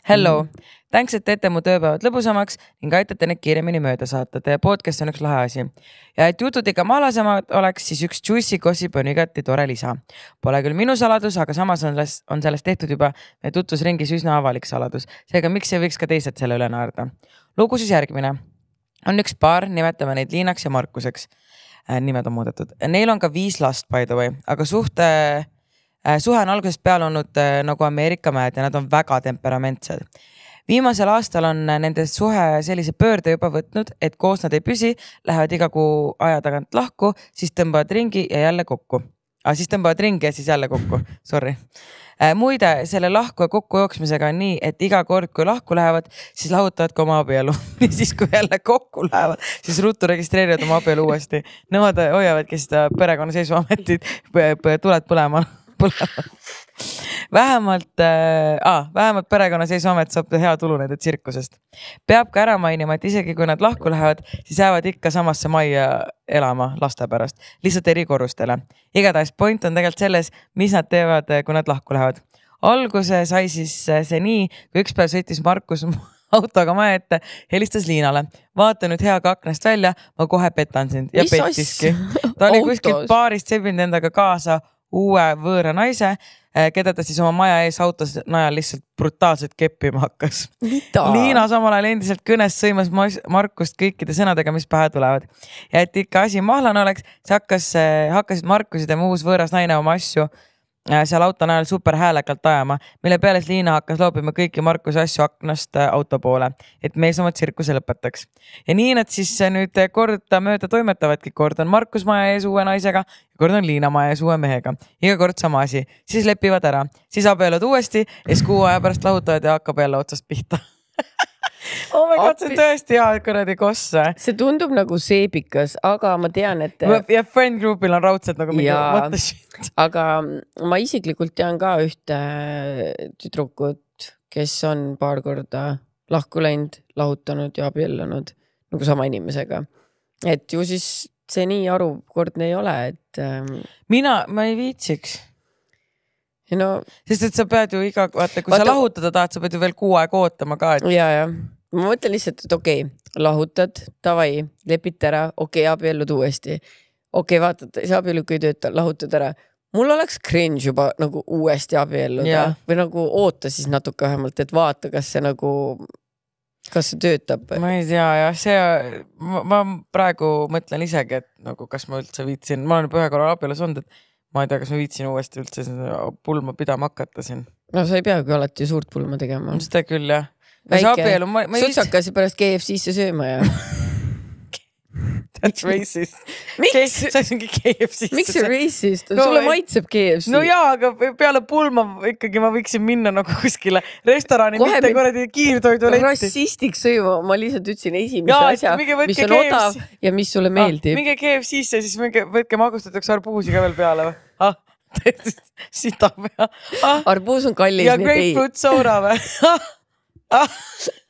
Hello mm., thanks, et teete mu tööpäevad lõbusamaks ning aitate need kiiremini mööda saata. Teie podcast on üks lahe asi. ja et jutud ikka maalasemad oleks, siis üks Juicy Gossip on igati tore lisa. Pole küll minu saladus, aga samas on sellest, on sellest tehtud juba meie tutvusringis üsna avalik saladus. seega miks ei võiks ka teised selle üle naerda? lugu siis järgmine. on üks paar, nimetame neid Liinaks ja Markuseks Äh, nimed on muudetud, neil on ka viis last by the way, aga suhte, äh, äh, suhe on algusest peale olnud nagu Ameerika mäed ja nad on väga temperamentsed viimasel aastal on nende suhe sellise pöörde juba võtnud, et koos nad ei püsi, lähevad iga kuu aja tagant lahku, siis tõmbavad ringi ja jälle kokku aga siis tõmbavad ringi ja siis jälle kokku, sorry. Äh, muide, selle lahku ja kokkujooksmisega on nii, et iga kord, kui lahku lähevad, siis lahutavad ka oma abielu [LAUGHS] ja siis, kui jälle kokku lähevad, siis ruttu registreerivad oma abielu uuesti. Nemad hoiavadki seda perekonnaseisu ametit, tuled põlema, [LAUGHS] põlema vähemalt äh,, ah, vähemalt perekonnaseisuamet saab hea tulu nende tsirkusest. peab ka ära mainima, et isegi kui nad lahku lähevad, siis jäävad ikka samasse majja elama laste pärast, lihtsalt erikorrustele. igatahes point on tegelikult selles, mis nad teevad, kui nad lahku lähevad. alguse sai siis äh, see nii, kui üks päev sõitis Markus [LAUGHS] autoga maja ette, helistas Liinale. vaata nüüd heaga aknast välja, ma kohe petan sind ja mis pettiski. ta oli kuskilt baarist sebinud endaga kaasa uue võõra naise, eh, keda ta siis oma maja ees autos najal lihtsalt brutaalselt keppima hakkas. Liina samal ajal endiselt kõnes sõimas Markust kõikide sõnadega, mis pähe tulevad. ja et ikka asi mahlane oleks, siis hakkas, hakkasid Markusid ja muus võõras naine oma asju Äh, seal auto najal super häälekalt ajama, mille peale siis Liina hakkas loopima kõiki Markuse asju aknast äh, auto poole, et mees oma tsirkuse lõpetaks. ja nii nad siis äh, nüüd kordamööda toimetavadki, kord on Markus maja ees uue naisega, kord on Liina maja ees uue mehega, iga kord sama asi, siis lepivad ära, siis abielluvad uuesti ja siis kuu aja pärast lahutavad ja hakkab jälle otsast pihta [LAUGHS] oh my god, see on tõesti hea kuradi koss. Eh? see tundub nagu seebikas, aga ma tean, et. ja friend group'il on raudselt nagu mingi ja... what the shit. aga ma isiklikult tean ka ühte eh, tüdrukut, kes on paar korda lahku läinud, lahutanud ja abiellunud nagu sama inimesega. et ju siis see nii harukordne ei ole, et ähm.... mina, ma ei viitsiks ei no. sest et sa pead ju iga, vaata, kui vaata... sa lahutada tahad, sa pead ju veel kuu aega ootama ka et.... ja, ja ma mõtlen lihtsalt, et okei okay,, lahutad, davai, lepite ära, okei okay,, abiellud uuesti. okei okay,, vaatad, see abieluk ei tööta, lahutad ära. mul oleks cringe juba nagu uuesti abielluda yeah. või nagu oota siis natuke vähemalt, et vaata, kas see nagu, kas see töötab. ma ei tea jah, see, ma praegu mõtlen isegi, et nagu kas ma üldse viitsin, ma olen juba ühe korra abielus olnud, et ma ei tea, kas ma viitsin uuesti üldse seda pulma pidama hakata siin. no sa ei peagi alati suurt pulma tegema. seda küll jah. väike, sotsakas ja pärast KFC-sse sööma ja [LAUGHS] [LAUGHS] that's racist. miks? sa oled mingi KFC-st. miks see racist on no,, sulle maitseb KFC. no jaa, aga peale pulma ikkagi ma võiksin minna nagu kuskile restorani, mitte kuradi kiirtoiduletti. rassistiks sõima, ma lihtsalt ütlesin esimese jaa, asja, mis on KFC. odav ja mis sulle ah, meeldib ah,. minge KFC-sse, siis minge, võtke magustatuks arbuusi ka veel peale või ah.? [LAUGHS] sita pea ah.. arbuus on kallis. ja grapefruit soda või? [LAUGHS] Ah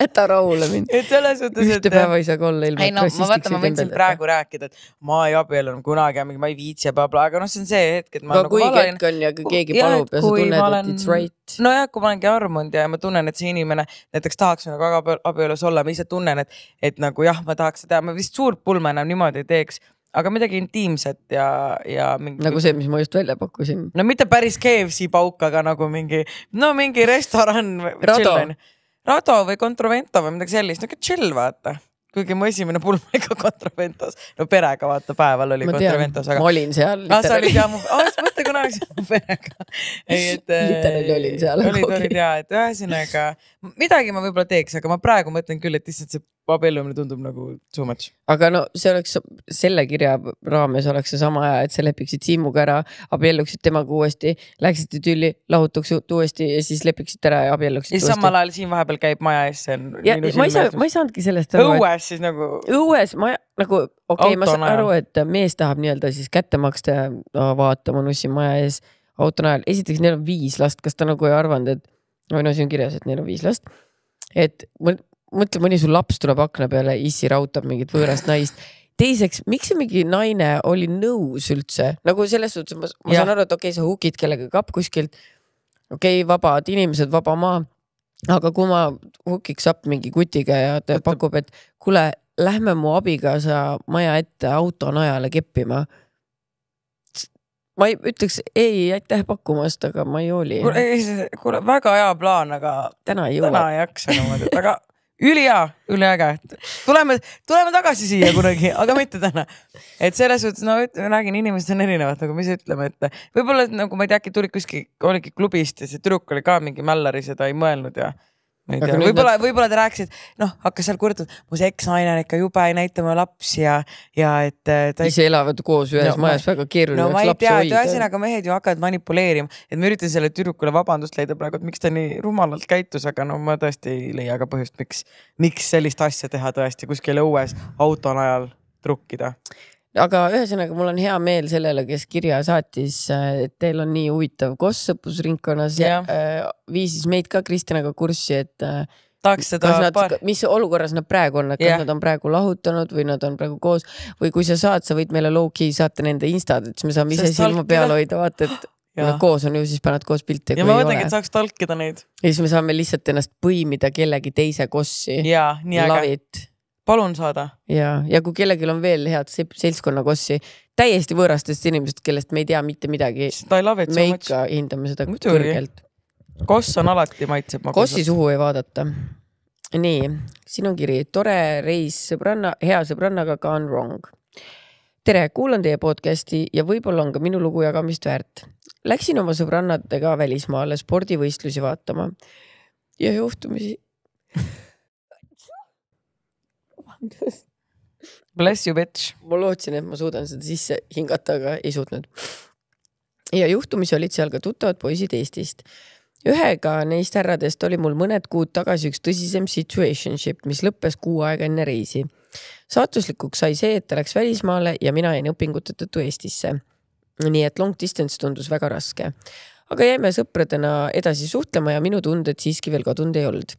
jäta [LAUGHS] rahule mind. et selles suhtes, et. ühte päeva ei saa ka olla ilma. ei no ma vaata, ma võin siin praegu rääkida, et ma ei abiellunud kunagi ja mingi ma ei viitsi ja blablabla, aga noh, see on see hetk, et ma. aga nagu kui olen... hetk on ja kui keegi ja, palub ja sa tunned, olen... et it's right. nojah, kui ma olengi armunud ja ma tunnen, et see inimene näiteks tahaks minuga väga abielus olla, ma ise tunnen, et, et nagu jah, ma tahaks seda, ma vist suurt pulma enam niimoodi ei teeks aga midagi intiimset ja, ja mingi. nagu see, mis ma just välja pakkusin. no mitte päris KFC pauk, aga nagu mingi, no mingi restoran. Rado, Rado või Controvento või midagi sellist, niuke chill vaata kuigi mu esimene pulm oli ka Contraventos, no perega vaata päeval oli ma Contraventos, aga. ma olin seal. aa, ah, sa olid ja, mõtle kuna oleks mu perega. [LAUGHS] ei, et. literaali olin seal. olid, olid ja, et ühesõnaga midagi ma võib-olla teeks, aga ma praegu mõtlen küll, et lihtsalt see abiellumine tundub nagu too much. aga no see oleks selle kirja raames oleks seesama hea, et sa lepiksid Siimuga ära, abielluksid temaga uuesti, läheksite tülli, lahutuksid uuesti ja siis lepiksite ära ja abielluksid. ja siis samal ajal siin vahepeal käib maja ees, see on. ja ma ei saa, ma ei saanudki sellest aru. õues siis nagu. õues ma nagu okei okay,, ma saan aru, et mees tahab nii-öelda siis kätte maksta ja no, vaata, ma nussin maja ees auto najal, esiteks neil on viis last, kas ta nagu ei arvanud, et või no siin on kirjas, et neil on viis last. et ma mõtle, mõni su laps tuleb akna peale, issi rautab mingit võõrast naist teiseks, miks see mingi naine oli nõus üldse, nagu selles suhtes ma, ma ja. saan aru, et okei okay,, sa hukid kellegagi ka kapp kuskilt. okei okay,, vabad inimesed, vaba maa. aga kui ma hukiks up mingi kutiga ja ta Võtta. pakub, et kuule, lähme mu abikaasa maja ette auto najale keppima. ma ei ütleks ei, aitäh pakkumast, aga ma ei hooli. kuule, väga hea plaan, aga. täna ei jõua. täna ei jaksa niimoodi, aga ülihea, üliäge. tuleme, tuleme tagasi siia kunagi, aga mitte täna. et selles suhtes, no ütleme, räägin, inimesed on erinevad, nagu me ise ütleme, et võib-olla nagu ma ei tea, äkki tuli kuskil, oligi klubist ja see tüdruk oli ka mingi mällar ja seda ei mõelnud ja ma ei tea, võib-olla, võib-olla ta rääkis, et noh, hakkas seal kurtma, mu eksnaine on ikka jube, ei näita mu lapsi ja, ja et ta.... ise elavad koos ühes no, majas, väga keeruline no, oleks lapsi hoida. ühesõnaga mehed ju hakkavad manipuleerima, et ma üritan sellele tüdrukule vabandust leida praegu, et miks ta nii rumalalt käitus, aga no ma tõesti ei leia ka põhjust, miks, miks sellist asja teha tõesti kuskil õues auto najal trukkida aga ühesõnaga, mul on hea meel sellele, kes kirja saatis, et teil on nii huvitav koss õppusringkonnas ja äh, viisis meid ka Kristjanaga kurssi, et äh, tahaks seda nad, paar. mis olukorras nad praegu on, et kas yeah. nad on praegu lahutanud või nad on praegu koos või kui sa saad, sa võid meile low-key saata nende instad, et siis me saame ise silma peal hoida, vaata, et kui nad koos on ju, siis paned koos pilte. ja ma mõtlengi, et saaks talkida neid. ja siis me saame lihtsalt ennast põimida kellegi teise kossi. jaa, nii äge palun saada. ja, ja kui kellelgi on veel head seltskonnakossi, täiesti võõrastest inimesest, kellest me ei tea mitte midagi. me ikka hindame seda Muidugi. kõrgelt. koss on alati maitseb magusalt. kossi suhu ei vaadata. nii, siin on kiri, tore reis sõbranna, hea sõbrannaga gone wrong. tere, kuulan teie podcast'i ja võib-olla on ka minu lugu jagamist väärt. Läksin oma sõbrannadega välismaale spordivõistlusi vaatama ja juhtumisi [LAUGHS] [LAUGHS] Bless you, bitch. ma lootsin, et ma suudan seda sisse hingata, aga ei suutnud. ja juhtumisi olid seal ka tuttavad poisid Eestist. ühega neist härradest oli mul mõned kuud tagasi üks tõsisem situationship, mis lõppes kuu aega enne reisi. saatuslikuks sai see, et ta läks välismaale ja mina jäin õpingute tõttu Eestisse. nii et long distance tundus väga raske aga jäime sõpradena edasi suhtlema ja minu tunded siiski veel kadunud ei olnud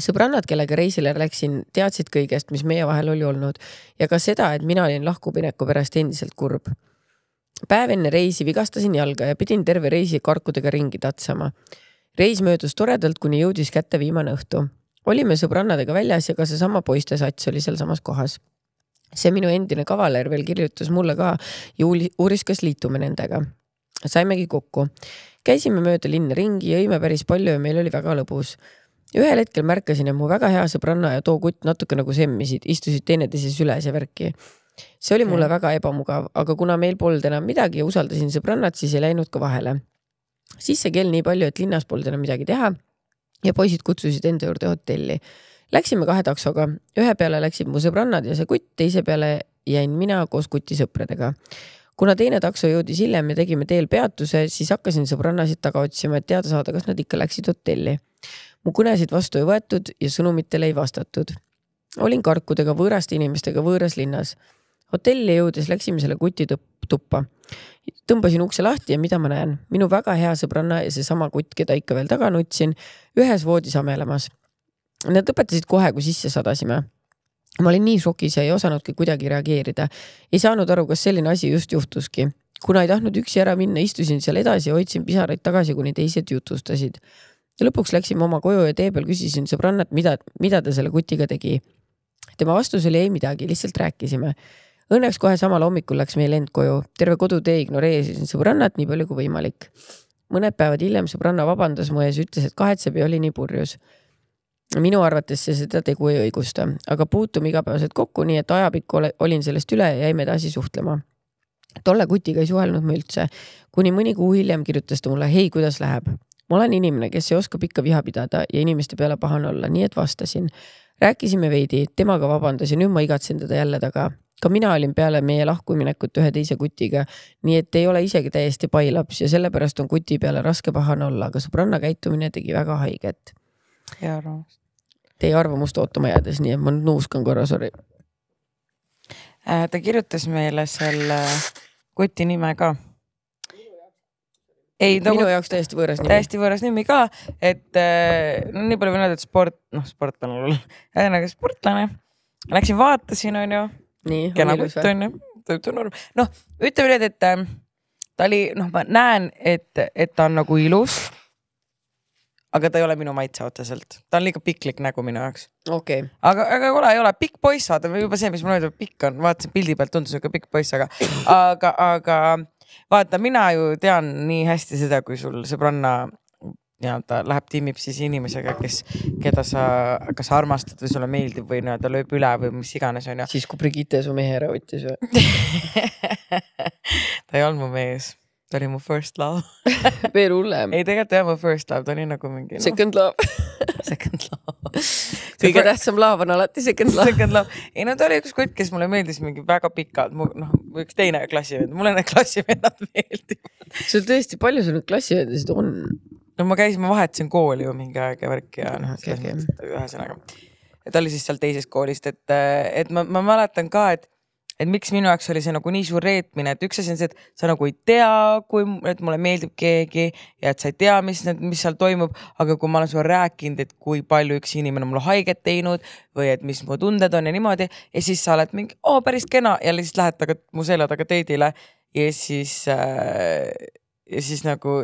sõbrannad, kellega reisile läksin, teadsid kõigest, mis meie vahel oli olnud ja ka seda, et mina olin lahkumineku pärast endiselt kurb. päev enne reisi vigastasin jalga ja pidin terve reisi karkudega ringi tatsama. reis möödus toredalt, kuni jõudis kätte viimane õhtu. olime sõbrannadega väljas ja ka seesama poiste sats oli sealsamas kohas see minu endine kavaler veel kirjutas mulle ka ja uuris, kas liitume nendega. saimegi kokku. käisime mööda linna ringi, jõime päris palju ja meil oli väga lõbus ja ühel hetkel märkasin, et mu väga hea sõbranna ja too kutt natuke nagu semmisid, istusid teineteise süles ja värki. see oli mulle väga ebamugav, aga kuna meil polnud enam midagi ja usaldasin sõbrannat, siis ei läinud ka vahele. siis see kell nii palju, et linnas polnud enam midagi teha ja poisid kutsusid enda juurde hotelli. Läksime kahe taksoga, ühe peale läksid mu sõbrannad ja see kutt, teise peale jäin mina koos kuti sõpradega kuna teine takso jõudis hiljem ja tegime teel peatuse, siis hakkasin sõbrannasid taga otsima, et teada saada, kas nad ikka läksid hotelli mu kõnesid vastu ei võetud ja sõnumitele ei vastatud. olin karkudega võõraste inimestega võõras linnas. hotelli jõudes läksime selle kuti tuppa. tõmbasin ukse lahti ja mida ma näen, minu väga hea sõbranna ja seesama kutt, keda ikka veel taga nutsin, ühes voodis amelemas. Nad õpetasid kohe, kui sisse sadasime ma olin nii šokis ja ei osanudki kuidagi reageerida. ei saanud aru, kas selline asi just juhtuski kuna ei tahtnud üksi ära minna, istusin seal edasi ja hoidsin pisaraid tagasi, kuni teised jutustasid ja lõpuks läksime oma koju ja tee peal küsisin sõbrannat, mida, mida ta selle kutiga tegi. tema vastus oli ei midagi, lihtsalt rääkisime. Õnneks kohe samal hommikul läks meie lend koju, terve kodutee ignoreerisin sõbrannat nii palju kui võimalik. mõned päevad hiljem sõbranna vabandas mu ees, ütles, et kahetseb ja oli nii purjus. minu arvates see seda tegu ei õigusta, aga puutume igapäevaselt kokku, nii et ajapikku olin sellest üle ja jäime edasi suhtlema tolle kutiga ei suhelnud ma üldse, kuni mõni kuu hiljem kirjutas ta mulle, hei, kuidas läheb, ma olen inimene, kes ei oska pikka viha pidada ja inimeste peale pahane olla, nii et vastasin. rääkisime veidi, temaga vabandas ja nüüd ma igatsen teda jälle taga. ka mina olin peale meie lahkuminekut ühe teise kutiga, nii et ei ole isegi täiesti pai laps ja sellepärast on kuti peale raske pahane olla, aga sõbranna käitumine tegi väga haiget. hea arvamus. Teie arvamust ootama jäädes, nii et ma nüüd nuuskan korra, sorry. Äh, ta kirjutas meile selle kuti nime ka ei nagu,. minu jaoks täiesti võõras nimi. täiesti võõras nimi ka, et eh, no nii palju võin öelda, et sport, noh, sportlane olen, ühesõnaga sportlane. Läksin vaatasin, onju. kena kutt onju, tundub norm-, noh, ütleme nii, et eh, ta oli, noh, ma näen, et, et ta on nagu ilus. aga ta ei ole minu maitse otseselt, ta on liiga piklik nägu minu jaoks. okei okay.. aga, aga kole ei ole, pikk poiss, vaata juba see, mis mulle meeldib, pikk on, vaatasin pildi pealt tundus siuke pikk poiss, aga, aga, aga vaata, mina ju tean nii hästi seda, kui sul sõbranna nii-öelda läheb, timmib siis inimesega, kes, keda sa kas armastad või sulle meeldib või nii-öelda lööb üle või mis iganes onju. siis kui Brigitte su mehe ära võttis või [LAUGHS] ta ei olnud mu mees, ta oli mu first love [LAUGHS] veel hullem. ei, tegelikult ei olnud mu first love, ta oli nagu mingi no.. [LAUGHS] Second love Second love kõige tähtsam laav on alati second laav. Second laav, ei no ta oli üks kutt, kes mulle meeldis mingi väga pikalt, noh üks teine klassivend, mulle need klassivennad [LAUGHS] meeldivad. sul tõesti, palju sul neid klassivendasid on? no ma käisin, ma vahetasin kooli ju mingi aeg ja värki ja noh ah, okay,, selles okay. mõttes, et ühesõnaga. ja ta oli siis seal teisest koolist, et, et ma, ma mäletan ka, et et miks minu jaoks oli see nagu nii suur reetmine, et üks asi on see, et sa nagu ei tea, kui, et mulle meeldib keegi ja et sa ei tea, mis need, mis seal toimub, aga kui ma olen sulle rääkinud, et kui palju üks inimene on mulle haiget teinud või et mis mu tunded on ja niimoodi ja siis sa oled mingi oo oh, päris kena ja lihtsalt lähed taga mu selja taga teedile ja siis äh, ja siis nagu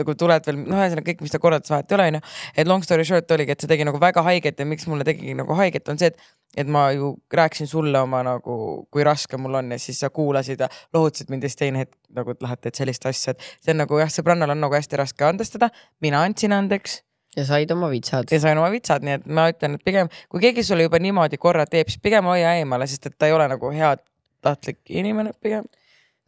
nagu tuled veel, noh, ühesõnaga kõik, mis ta korraldas, vahet ei ole, onju. et long story short oligi, et see tegi nagu väga haiget ja miks mulle tegigi nagu haiget, on see, et, et ma ju rääkisin sulle oma nagu, kui raske mul on ja siis sa kuulasid ja lohutasid mind ja siis teine hetk nagu, et lähed teed sellist asja, et see on nagu jah, sõbrannal on nagu hästi raske andestada, mina andsin andeks ja said oma vitsad. ja sain oma vitsad, nii et ma ütlen, et pigem kui keegi sulle juba niimoodi korra teeb, siis pigem hoia eemale, sest et ta ei ole nagu heatahtlik inimene pigem.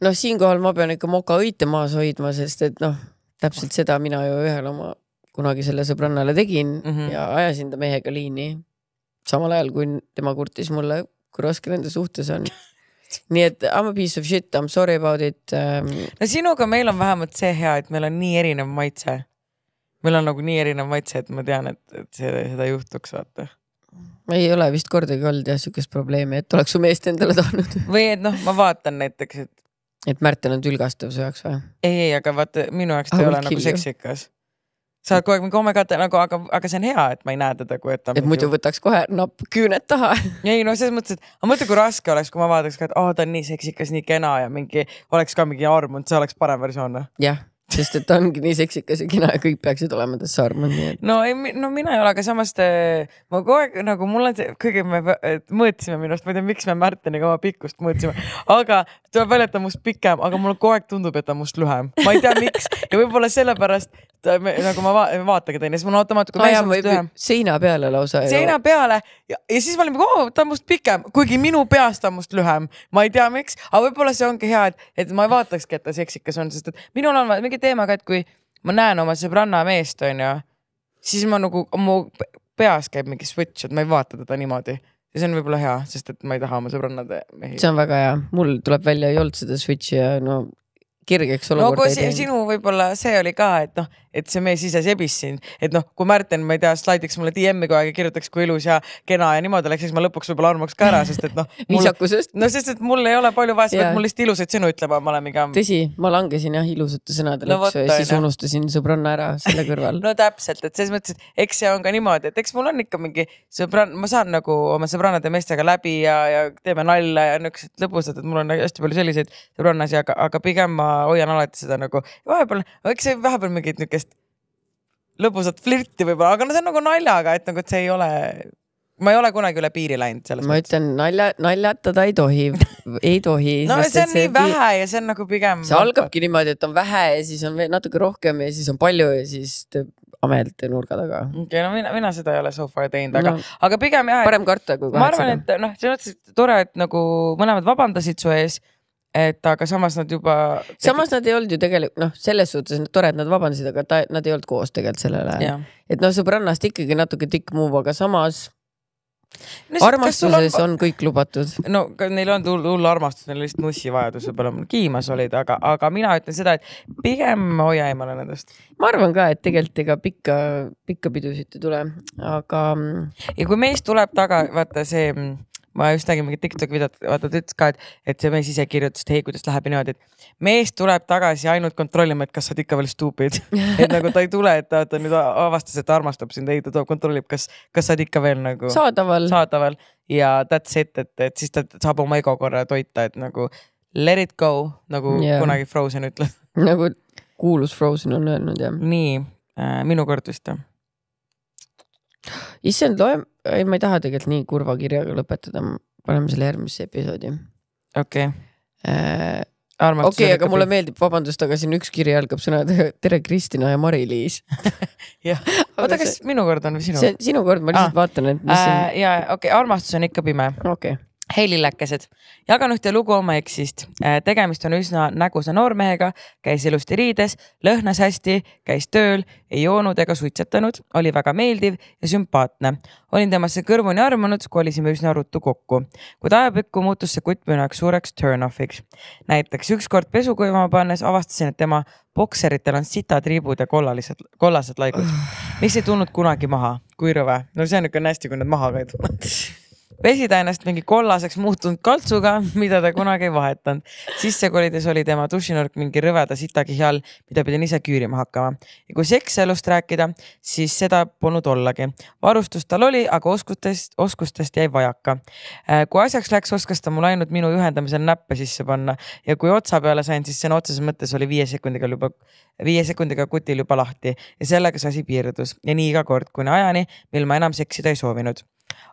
noh, siinkohal ma pean ikka moka õite maas hoidma, sest et noh, täpselt seda mina ju ühele oma kunagisele sõbrannale tegin mm -hmm. ja ajasin ta mehega liini. samal ajal, kui tema kurtis mulle, kui raske nende suhtes on [LAUGHS] nii et I m a piece of shit, I m sorry about it um.... no sinuga meil on vähemalt see hea, et meil on nii erinev maitse. meil on nagu nii erinev maitse, et ma tean, et, et seda, seda juhtuks, vaata. ei ole vist kordagi olnud jah sihukest probleemi, et oleks su meest endale tahtnud või et noh, ma vaatan näiteks, et et Märten on tülgastav su jaoks või? ei, aga vaata minu jaoks ta ah, ei ole nagu seksikas. sa oled kogu aeg mingi oh my god nagu, aga, aga see on hea, et ma ei näe teda, kui et ta. et muidu ju... võtaks kohe napp küüned taha [LAUGHS] ei no selles mõttes, et aga mõtle, kui raske oleks, kui ma vaataks ka, et aa oh, ta on nii seksikas, nii kena ja mingi oleks ka mingi arm, et see oleks parem versioon. Noh. jah sest et ta ongi nii seksikas ja kena ja kõik peaksid olema The Sarman, nii et. no ei, no mina ei ole, aga samas te, eh, ma kogu aeg nagu mul on see, kuigi me mõõtsime minu arust, ma ei tea, miks me Märteniga oma pikkust mõõtsime, aga tuleb välja, et ta on must pikem, aga mulle kogu aeg tundub, et ta on must lühem. ma ei tea, miks ja võib-olla sellepärast ta, me, nagu ma va vaatagi teine, siis mul automaatselt ah,. Või... seina peale lausa. seina ole. peale ja, ja siis me olime, oo, ta on must pikem, kuigi minu peas ta on must lühem. ma ei tea, miks, aga võib-olla see ongi hea, et, et ma ei vaatakski, et ta seksikas on, sest et minul on mingid teemaga, et kui ma näen oma sõbranna meest, onju, siis ma nagu, mu peas käib mingi switch, et ma ei vaata teda niimoodi. ja see on võib-olla hea, sest et ma ei taha oma sõbrannade mehi. see on väga hea, mul tuleb välja, ei olnud seda switch'i ja no kirgeks olukorda no, ei teinud. sinu võib-olla see oli ka, et noh, et see mees ise sebis sind, et noh, kui Märten, ma ei tea, slaidiks mulle DM-i kogu aeg ja kirjutaks, kui ilus ja kena ja niimoodi oleks, siis ma lõpuks võib-olla armuks ka ära, sest et noh. viisakusest. [LAUGHS] no sest, et mul ei ole palju vaja, sest mul lihtsalt ilusaid sõnu ütleb Malemiga. tõsi, ma langesin jah ilusate sõnade no, lõksu ja siis unustasin sõbranna ära selle [LAUGHS] kõrval no täpselt, et selles mõttes, et eks see on ka niimoodi, et eks mul on ikka mingi sõbrann, ma saan nagu oma sõbrannade meestega läbi ja, ja teeme nalja ja niuksed lõbusad, et mul on hästi palju selliseid sõbrannasid, aga, aga pigem ma hoian alati seda nagu, vahepeal, eks see vahepeal mingit niukest lõbusat flirti võib-olla, aga no see on nagu naljaga, et nagu, et see ei ole ma ei ole kunagi üle piiri läinud selles ma mõttes. ma ütlen nalja, naljatada ei tohi, ei tohi [LAUGHS] no see on see nii vähe ja see on nagu pigem. see algabki niimoodi, et on vähe ja siis on natuke rohkem ja siis on palju ja siis teeb amelt nurga taga. okei okay,, no mina, mina seda ei ole so far teinud, aga no,, aga pigem jah. parem karta kui kaheksaga. ma arvan, et noh, selles mõttes tore, et nagu mõlemad vabandasid su ees et aga samas nad juba. samas nad ei olnud ju tegelikult noh, selles suhtes tore, et nad vabandasid, aga ta, nad ei olnud koos tegelikult sellel ajal. et noh, sõbrannast ikkagi natuke tikk move, aga samas no,. armastuses on... on kõik lubatud. no neil on hull, hull armastus, neil lihtsalt nussivajadus võib-olla kiimas olid, aga, aga mina ütlen seda, et pigem hoia eemale nendest. ma arvan ka, et tegelikult ega pikka, pikka pidu siit ei tule, aga. ja kui mees tuleb taga, vaata see mm, ma just nägin mingit Tiktoki videot, vaata ta ütles ka, et, et see mees ise kirjutas, et hei, kuidas läheb ja niimoodi, et mees tuleb tagasi ainult kontrollima, et kas sa oled ikka veel stupid [LAUGHS] et nagu ta ei tule, et ta, ta nüüd avastas, et ta armastab sind, ei ta toob, kontrollib, kas, kas sa oled ikka veel nagu saadaval, saadaval ja that's it, et, et siis ta saab oma ego korra toita, et nagu let it go, nagu yeah. kunagi Frozen ütles [LAUGHS] nagu kuulus Frozen on öelnud jah. nii äh,, minu kord vist jah. issand, loe ei, ma ei taha tegelikult nii kurva kirjaga lõpetada, paneme selle järgmisse episoodi. okei okay.. Äh, okei okay,, aga mulle meeldib, vabandust, aga siin üks kiri algab sõnadega [LAUGHS] tere, Kristina ja Mari-Liis [LAUGHS] jah, [LAUGHS] oota, kas see... minu kord on või sinu? see on sinu kord, ma lihtsalt ah. vaatan, et mis äh, see on. ja okei okay,, armastus on ikka pime. okei okay hei lillekesed, jagan ühte lugu oma eksist. Äh, tegemist on üsna nägusa noormehega, käis ilusti riides, lõhnas hästi, käis tööl, ei joonud ega suitsetanud, oli väga meeldiv ja sümpaatne. olin temasse kõrvuni armunud, kolisime üsna ruttu kokku, kuid ajapikku muutus see kutt minu jaoks suureks turn-off'iks. näiteks ükskord pesu kuivama pannes avastasin, et tema bokseritel on sitad riibud ja kollalised, kollased laigud, mis ei tulnud kunagi maha, kui rõve. no see on niisugune hästi, kui nad maha käivad [LAUGHS] pesi ta ennast mingi kollaseks muutunud kaltsuga, mida ta kunagi ei vahetanud. sisse kolides oli tema dušinurk mingi rõveda sitakihi all, mida pidin ise küürima hakkama. ja kui seksielust rääkida, siis seda polnud ollagi. varustust tal oli, aga oskustest, oskustest jäi vajaka. Äh, kui asjaks läks, oskas ta mul ainult minu ühendamisel näppe sisse panna ja kui otsa peale sain, siis sõna otseses mõttes oli viie sekundiga juba, viie sekundiga kutil juba lahti ja sellega see asi piirdus ja nii iga kord kuni ajani, mil ma enam seksida ei soovinud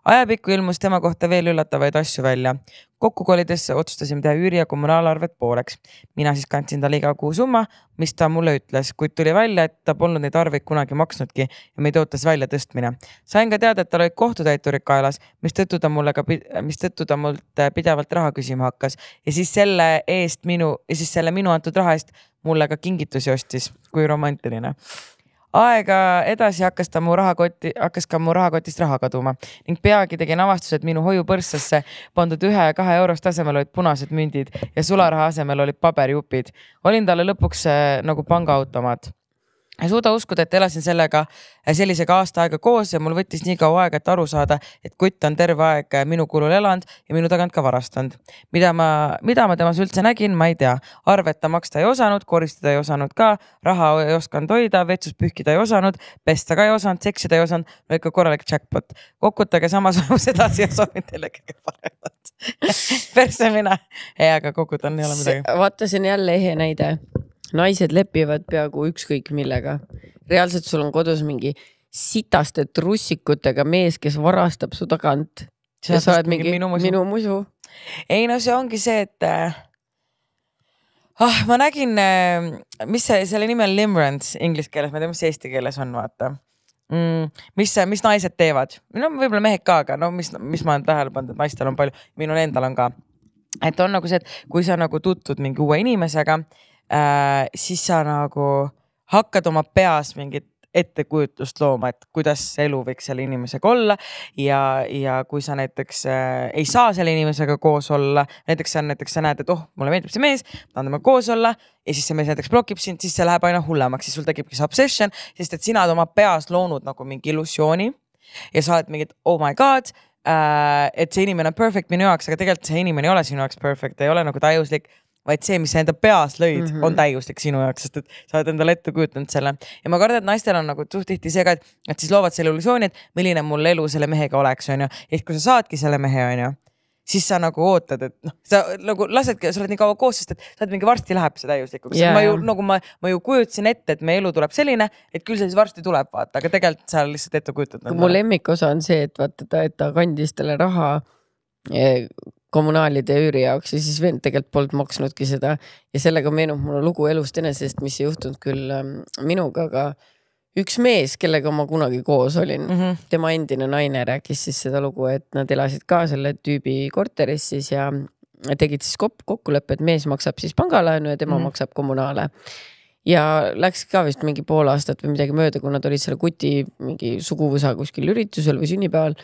ajapikku ilmus tema kohta veel üllatavaid asju välja. kokku kolides otsustasime teha üüri ja kommunaalarved pooleks. mina siis kandsin talle iga kuu summa, mis ta mulle ütles, kuid tuli välja, et ta polnud neid arveid kunagi maksnudki ja meid ootas väljatõstmine. sain ka teada, et tal olid kohtutäiturid kaelas, mistõttu ta mulle ka, mistõttu ta mult äh, pidevalt raha küsima hakkas ja siis selle eest minu, ja siis selle minu antud raha eest mulle ka kingitusi ostis, kui romantiline aega edasi hakkas ta mu rahakotti, hakkas ka mu rahakotist raha kaduma ning peagi tegin avastuse, et minu hoiupõrssasse pandud ühe ja kahe eurost asemel olid punased mündid ja sularaha asemel olid paberjupid. olin talle lõpuks eh, nagu pangaautomaat ei suuda uskuda, et elasin sellega, äh, sellisega aasta aega koos ja mul võttis nii kaua aega, et aru saada, et kutt on terve aeg äh, minu kulul elanud ja minu tagant ka varastanud. mida ma, mida ma temas üldse nägin, ma ei tea. arvet ta maksta ei osanud, koristada ei osanud ka, raha ei osanud hoida, vetsus pühkida ei osanud, pesta ka ei osanud, seksida ei osanud, no ikka korralik jackpot. kokutage samas vaimus edasi [LAUGHS] ja soovin teile kõige paremat [LAUGHS] perse mina. ei, aga kokutan ei ole midagi. vaata, see on jälle ehe näide naised lepivad peaaegu ükskõik millega. reaalselt sul on kodus mingi sitaste trussikutega mees, kes varastab su tagant. ja sa oled mingi minu musu, minu musu.. ei no see ongi see, et eh, ah, ma nägin, eh, mis see, selle nimi on limerence inglise keeles, ma ei tea, mis see eesti keeles on, vaata mm,. mis, mis naised teevad, no võib-olla mehed ka, aga no mis, mis ma olen tähele pannud, et naistel on palju, minul endal on ka. et on nagu see, et kui sa nagu tutvud mingi uue inimesega äh,, siis sa nagu hakkad oma peas mingit ettekujutust looma, et kuidas see elu võiks selle inimesega olla ja, ja kui sa näiteks äh, ei saa selle inimesega koos olla, näiteks sa näiteks sa näed, et oh, mulle meeldib see mees, tahan temaga koos olla ja siis see mees näiteks blokib sind, siis see läheb aina hullemaks, siis sul tekibki see obsession, sest et sina oled oma peas loonud nagu mingi illusiooni ja sa oled mingi, et oh my god äh,, et see inimene on perfect minu jaoks, aga tegelikult see inimene ei ole sinu jaoks perfect, ei ole nagu täiuslik vaid see, mis sa enda peas lõid mm, -hmm. on mhm. täiuslik sinu jaoks, sest et sa oled endale ette kujutanud selle. ja ma kardan, et naistel on nagu suht tihti see ka, et nad siis loovad selle illusiooni, et milline mul elu selle mehega oleks, onju. ehk kui sa saadki selle mehe, onju, siis sa nagu ootad, et noh, sa nagu lasedki, sa oled nii kaua koos, sest et sa oled mingi varsti läheb see täiuslikuks yeah.. ma ju nagu ma, ma ju kujutasin ette, et meie elu tuleb selline, et küll see siis varsti tuleb, vaata, aga tegelikult sa lihtsalt ette kujutad. mu noh. lemmikosa on see, et vaata ta, et ta kandis talle raha Eh, kommunaalide üüri jaoks ja siis vend tegelikult polnud maksnudki seda ja sellega meenub mulle lugu elust enesest, mis ei juhtunud küll ähm, minuga, aga üks mees, kellega ma kunagi koos olin mm, -hmm. tema endine naine rääkis siis seda lugu, et nad elasid ka selle tüübi korteris siis ja tegid siis kokkuleppe, et mees maksab siis pangalaenu ja tema mm -hmm. maksab kommunaale. ja läks ka vist mingi pool aastat või midagi mööda, kui nad olid selle kuti mingi suguvõsa kuskil üritusel või sünnipäeval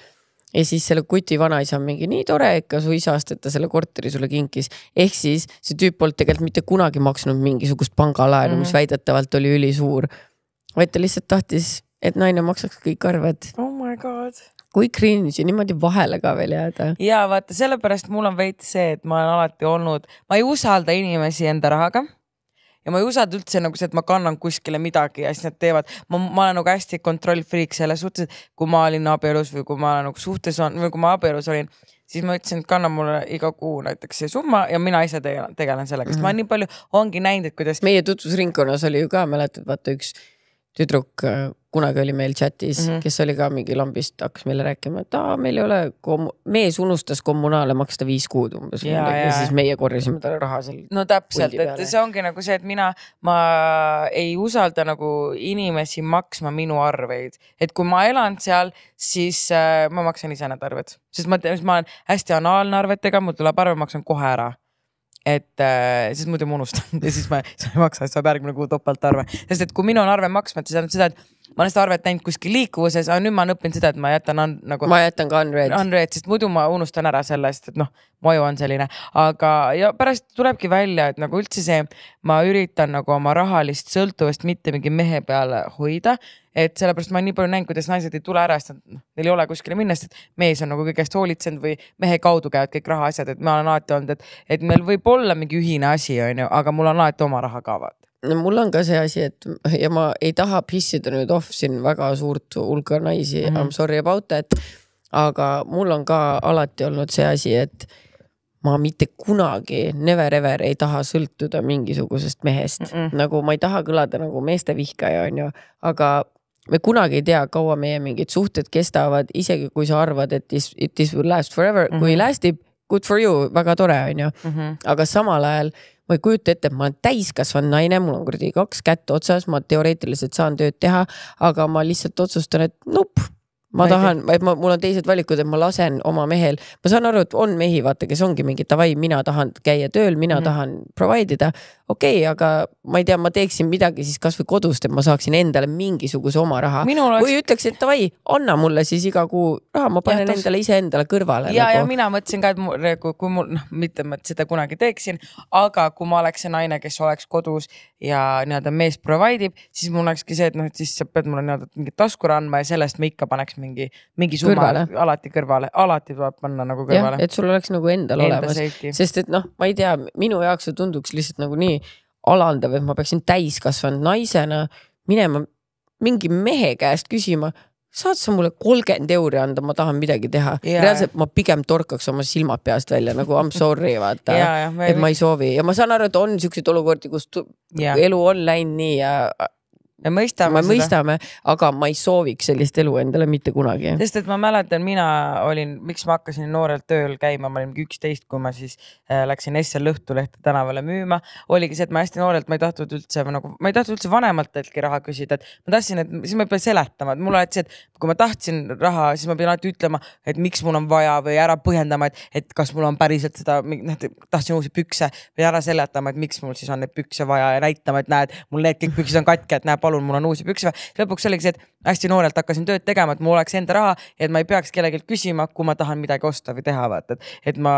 ja siis selle kuti vanaisa on mingi nii tore ikka su isast, et ta selle korteri sulle kinkis. ehk siis see tüüp polnud tegelikult mitte kunagi maksnud mingisugust pangalaenu mm, -hmm. mis mhm. väidetavalt oli ülisuur. vaid ta lihtsalt tahtis, et naine maksaks kõik arved. oh my god kui cringe'i niimoodi vahele ka veel jääda. ja vaata, sellepärast mul on veits see, et ma olen alati olnud, ma ei usalda inimesi enda rahaga ja ma ei usalda üldse nagu see, et ma kannan kuskile midagi ja siis nad teevad, ma, ma olen nagu hästi kontrollfriik selles suhtes, et kui ma olin abielus või kui ma olen nagu suhtes on või kui ma abielus olin, siis ma ütlesin, et kanna mulle iga kuu näiteks see summa ja mina ise tegelen, tegelen sellega mm, sest -hmm. ma mhm. nii palju ongi näinud, et kuidas. meie tutvusringkonnas oli ju ka, mäletad, vaata üks tüdruk äh, kunagi oli meil chat'is mm, -hmm. kes oli ka mingi lambist, hakkas meile rääkima, et aa, meil ei ole, mees unustas kommunaale maksta viis kuud umbes. Ja, ja siis meie korjasime talle raha seal. no täpselt, et see ongi nagu see, et mina, ma ei usalda nagu inimesi maksma minu arveid, et kui ma elan seal, siis äh, ma maksan ise need arved, sest ma, ma olen hästi anaalne arvetega, mul tuleb arve, maksan kohe ära et äh, siis muidu ma unustan [LAUGHS] ja siis ma, siis ma ei maksa, siis saab järgmine kuu topeltarve, sest et kui minul on arve maksmata, siis tähendab seda, et ma olen seda arvet näinud kuskil liikuvuses, aga nüüd ma olen õppinud seda, et ma jätan un, nagu. ma jätan ka unread. Unread, sest muidu ma unustan ära selle, sest et noh, mu aju on selline, aga ja pärast tulebki välja, et nagu üldse see, ma üritan nagu oma rahalist sõltuvust mitte mingi mehe peale hoida. et sellepärast ma nii palju näinud, kuidas naised ei tule ära, sest nad, neil ei ole kuskile minna, sest mees on nagu kõigest hoolitsenud või mehe kaudu käivad kõik rahaasjad, et ma olen alati olnud, et, et meil võib olla mingi ühine asi, onju, aga mul on alati oma raha ka vaata no mul on ka see asi, et [LAUGHS] ja ma ei taha pissida nüüd off siin väga suurt hulka naisi mm, -hmm. I m sorry about that. aga mul on ka alati olnud see asi, et ma mitte kunagi never ever ei taha sõltuda mingisugusest mehest mm, -mm. nagu ma ei taha kõlada nagu meeste vihkaja, onju, aga me kunagi ei tea, kaua meie mingid suhted kestavad, isegi kui sa arvad, et this, this will last forever mm, -hmm. kui mhm. last ib, good for you, väga tore, onju. Mhm. aga samal ajal ma ei kujuta ette, et ma olen täiskasvanud naine, mul on kuradi kaks kätt otsas, ma teoreetiliselt saan tööd teha, aga ma lihtsalt otsustan, et nope ma, ma tahan, et ma, mul on teised valikud, et ma lasen oma mehel, ma saan aru, et on mehi, vaata, kes ongi mingi davai, mina tahan käia tööl, mina mm. tahan provide ida okei okay,, aga ma ei tea, ma teeksin midagi siis kasvõi kodust, et ma saaksin endale mingisuguse oma raha. Oleks... või ütleks, et davai, anna mulle siis iga kuu raha, ma panen ja, tos... endale iseendale kõrvale. ja nagu..., ja mina mõtlesin ka, et mul nagu, kui mul noh, mitte ma seda kunagi teeksin, aga kui ma oleks see naine, kes oleks kodus ja nii-öelda mees provide ib, siis mul olekski see, et noh, et siis sa pead mulle nii-öelda mingit taskura andma ja sellest ma ikka paneks mingi, mingi summa kõrvale. alati kõrvale, alati tuleb panna nagu kõrvale. et sul oleks nagu endal Enda olemas, sest et noh, ma ei tea, minu jaoks see tunduks lihtsalt nagu nii alandav, et ma peaksin täiskasvanud naisena minema mingi mehe käest küsima, saad sa mulle kolmkümmend euri anda, ma tahan midagi teha yeah.. reaalselt ma pigem torkaks oma silmad peast välja nagu I m sorry, vaata yeah,. Yeah, et ma ei soovi ja ma saan aru, et on siukseid olukordi, kus yeah. elu on läinud nii ja me mõistame. me seda. mõistame, aga ma ei sooviks sellist elu endale mitte kunagi. sest et ma mäletan, mina olin, miks ma hakkasin noorelt tööl käima, ma olin mingi üksteist, kui ma siis äh, läksin SL Õhtulehte tänavale müüma. oligi see, et ma hästi noorelt, ma ei tahtnud üldse nagu, ma ei tahtnud üldse vanemateltki raha küsida, et ma tahtsin, et siis ma ei pea seletama, et mul alati see, et kui ma tahtsin raha, siis ma pidin alati ütlema, et miks mul on vaja või ära põhjendama, et, et kas mul on päriselt seda, noh tahtsin uusi pükse või ära seletama, et miks mul siis on neid pükse vaja ja näitama, et näed, mul need kõik püksid on katki, et näe palun, mul on uusi pükse vaja. lõpuks oligi see, et hästi noorelt hakkasin tööd tegema, et mul oleks enda raha, et ma ei peaks kellelgi küsima, kui ma tahan midagi osta või teha, vaata, et. et ma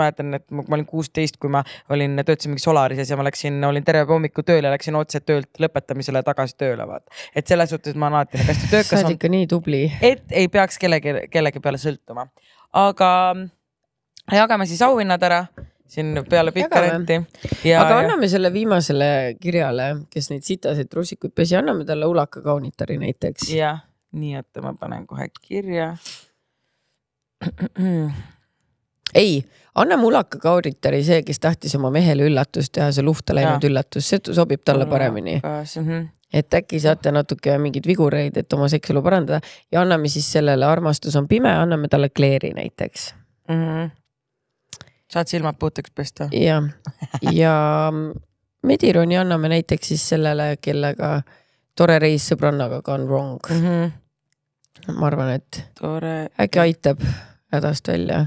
mäletan, et ma, ma olin kuusteist, kui ma olin, töötasin mingi Solarises ja ma läksin, olin terve hommiku tööl ja läksin otse töölt lõpetamisele tagasi tööle, vaata. et selles suhtes ma olen alati nagu hästi töökas. sa oled ikka nii tubli. et ei peaks kellegi, kellegi peale sõltuma. aga jagame siis auhinnad ära siin peale pikka renti. aga anname selle viimasele kirjale, kes neid sitaseid rusikuid pesi, anname talle ulaka kaunitari näiteks. jah, nii oota, ma panen kohe kirja. [CLEARS THROAT] ei, anname ulaka kaunitari, see, kes tahtis oma mehele üllatust teha, see luhta läinud ja. üllatus, see sobib talle paremini. Mhm. et äkki saate natuke mingeid vigureid, et oma sekselu parandada ja anname siis sellele Armastus on pime, anname talle Claire'i näiteks mm. -hmm saad silmad puhtaks pesta. jah, ja Medironi anname näiteks siis sellele, kellega tore reis sõbrannaga gone wrong mm. -hmm. ma arvan, et tore. äkki aitab hädast välja.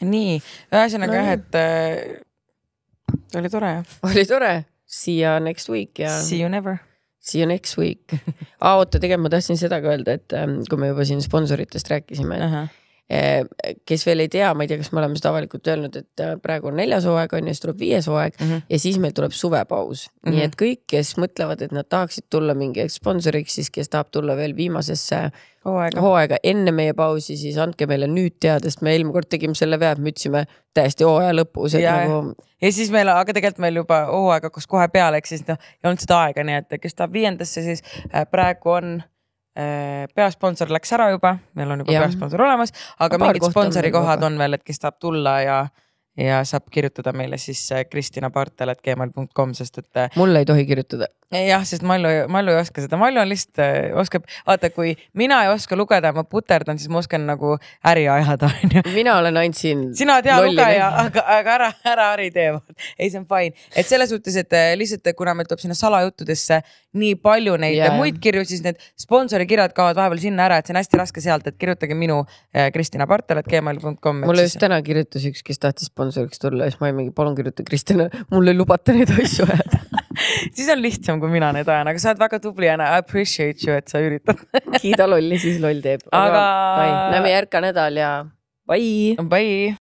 nii, ühesõnaga no, jah, et äh, oli tore. oli tore, see you next week ja. See you never see you next week. [LAUGHS] aa, oota, tegelikult ma tahtsin seda ka öelda, et ähm, kui me juba siin sponsoritest rääkisime uh, -huh. Eh, kes veel ei tea, ma ei tea, kas me oleme seda avalikult öelnud, et äh, praegu on neljas hooaeg on ju, siis tuleb viies hooaeg mm -hmm. ja siis meil tuleb suvepaus mm. -hmm. nii mhm. et kõik, kes mõtlevad, et nad tahaksid tulla mingiks sponsoriks, siis kes tahab tulla veel viimasesse hooaega, hooaega enne meie pausi, siis andke meile nüüd teada, sest me eelmine kord tegime selle vea, et me ütlesime täiesti hooaja lõpus, et ja, nagu. ja siis meil, aga tegelikult meil juba hooaeg hakkas kohe peale, ehk siis noh, ei olnud seda aega, nii et kes tahab viiendasse, siis äh, praegu on Äh, peasponsor läks ära juba, meil on juba ja. peasponsor olemas, aga Paar mingid sponsori kohad on veel, et kes tahab tulla ja, ja saab kirjutada meile siis äh, kristina.partel.gmail.com, sest et. Äh, mulle ei tohi kirjutada jah, sest Mallu, Mallu ei oska seda, Mallu on lihtsalt äh,, oskab, vaata, kui mina ei oska lugeda, ma puterdan, siis ma oskan nagu äri ajada, [LAUGHS] onju. mina olen ainult siin. sina tea lugeja, aga, aga ära, ära äri tee. ei, see on fine, et selles suhtes, et äh, lihtsalt kuna meil tuleb sinna salajuttudesse nii palju neid yeah. muid kirju, siis need sponsori kirjad kaovad vahepeal sinna ära, et see on hästi raske sealt, et kirjutage minu äh, Kristina Partel, et gmail.com. mulle just täna kirjutas üks, kes tahtis sponsoriks tulla, siis ma olin mingi, palun kirjuta Kristina, mul ei lubata neid asju ajada [LAUGHS] [LAUGHS] siis on lihtsam, kui mina need ajan, aga sa oled väga tubli ja I appreciate you, et sa üritad kiida lolli, siis loll teeb. aga, aga.... näeme järgmine nädal ja bye. Bye.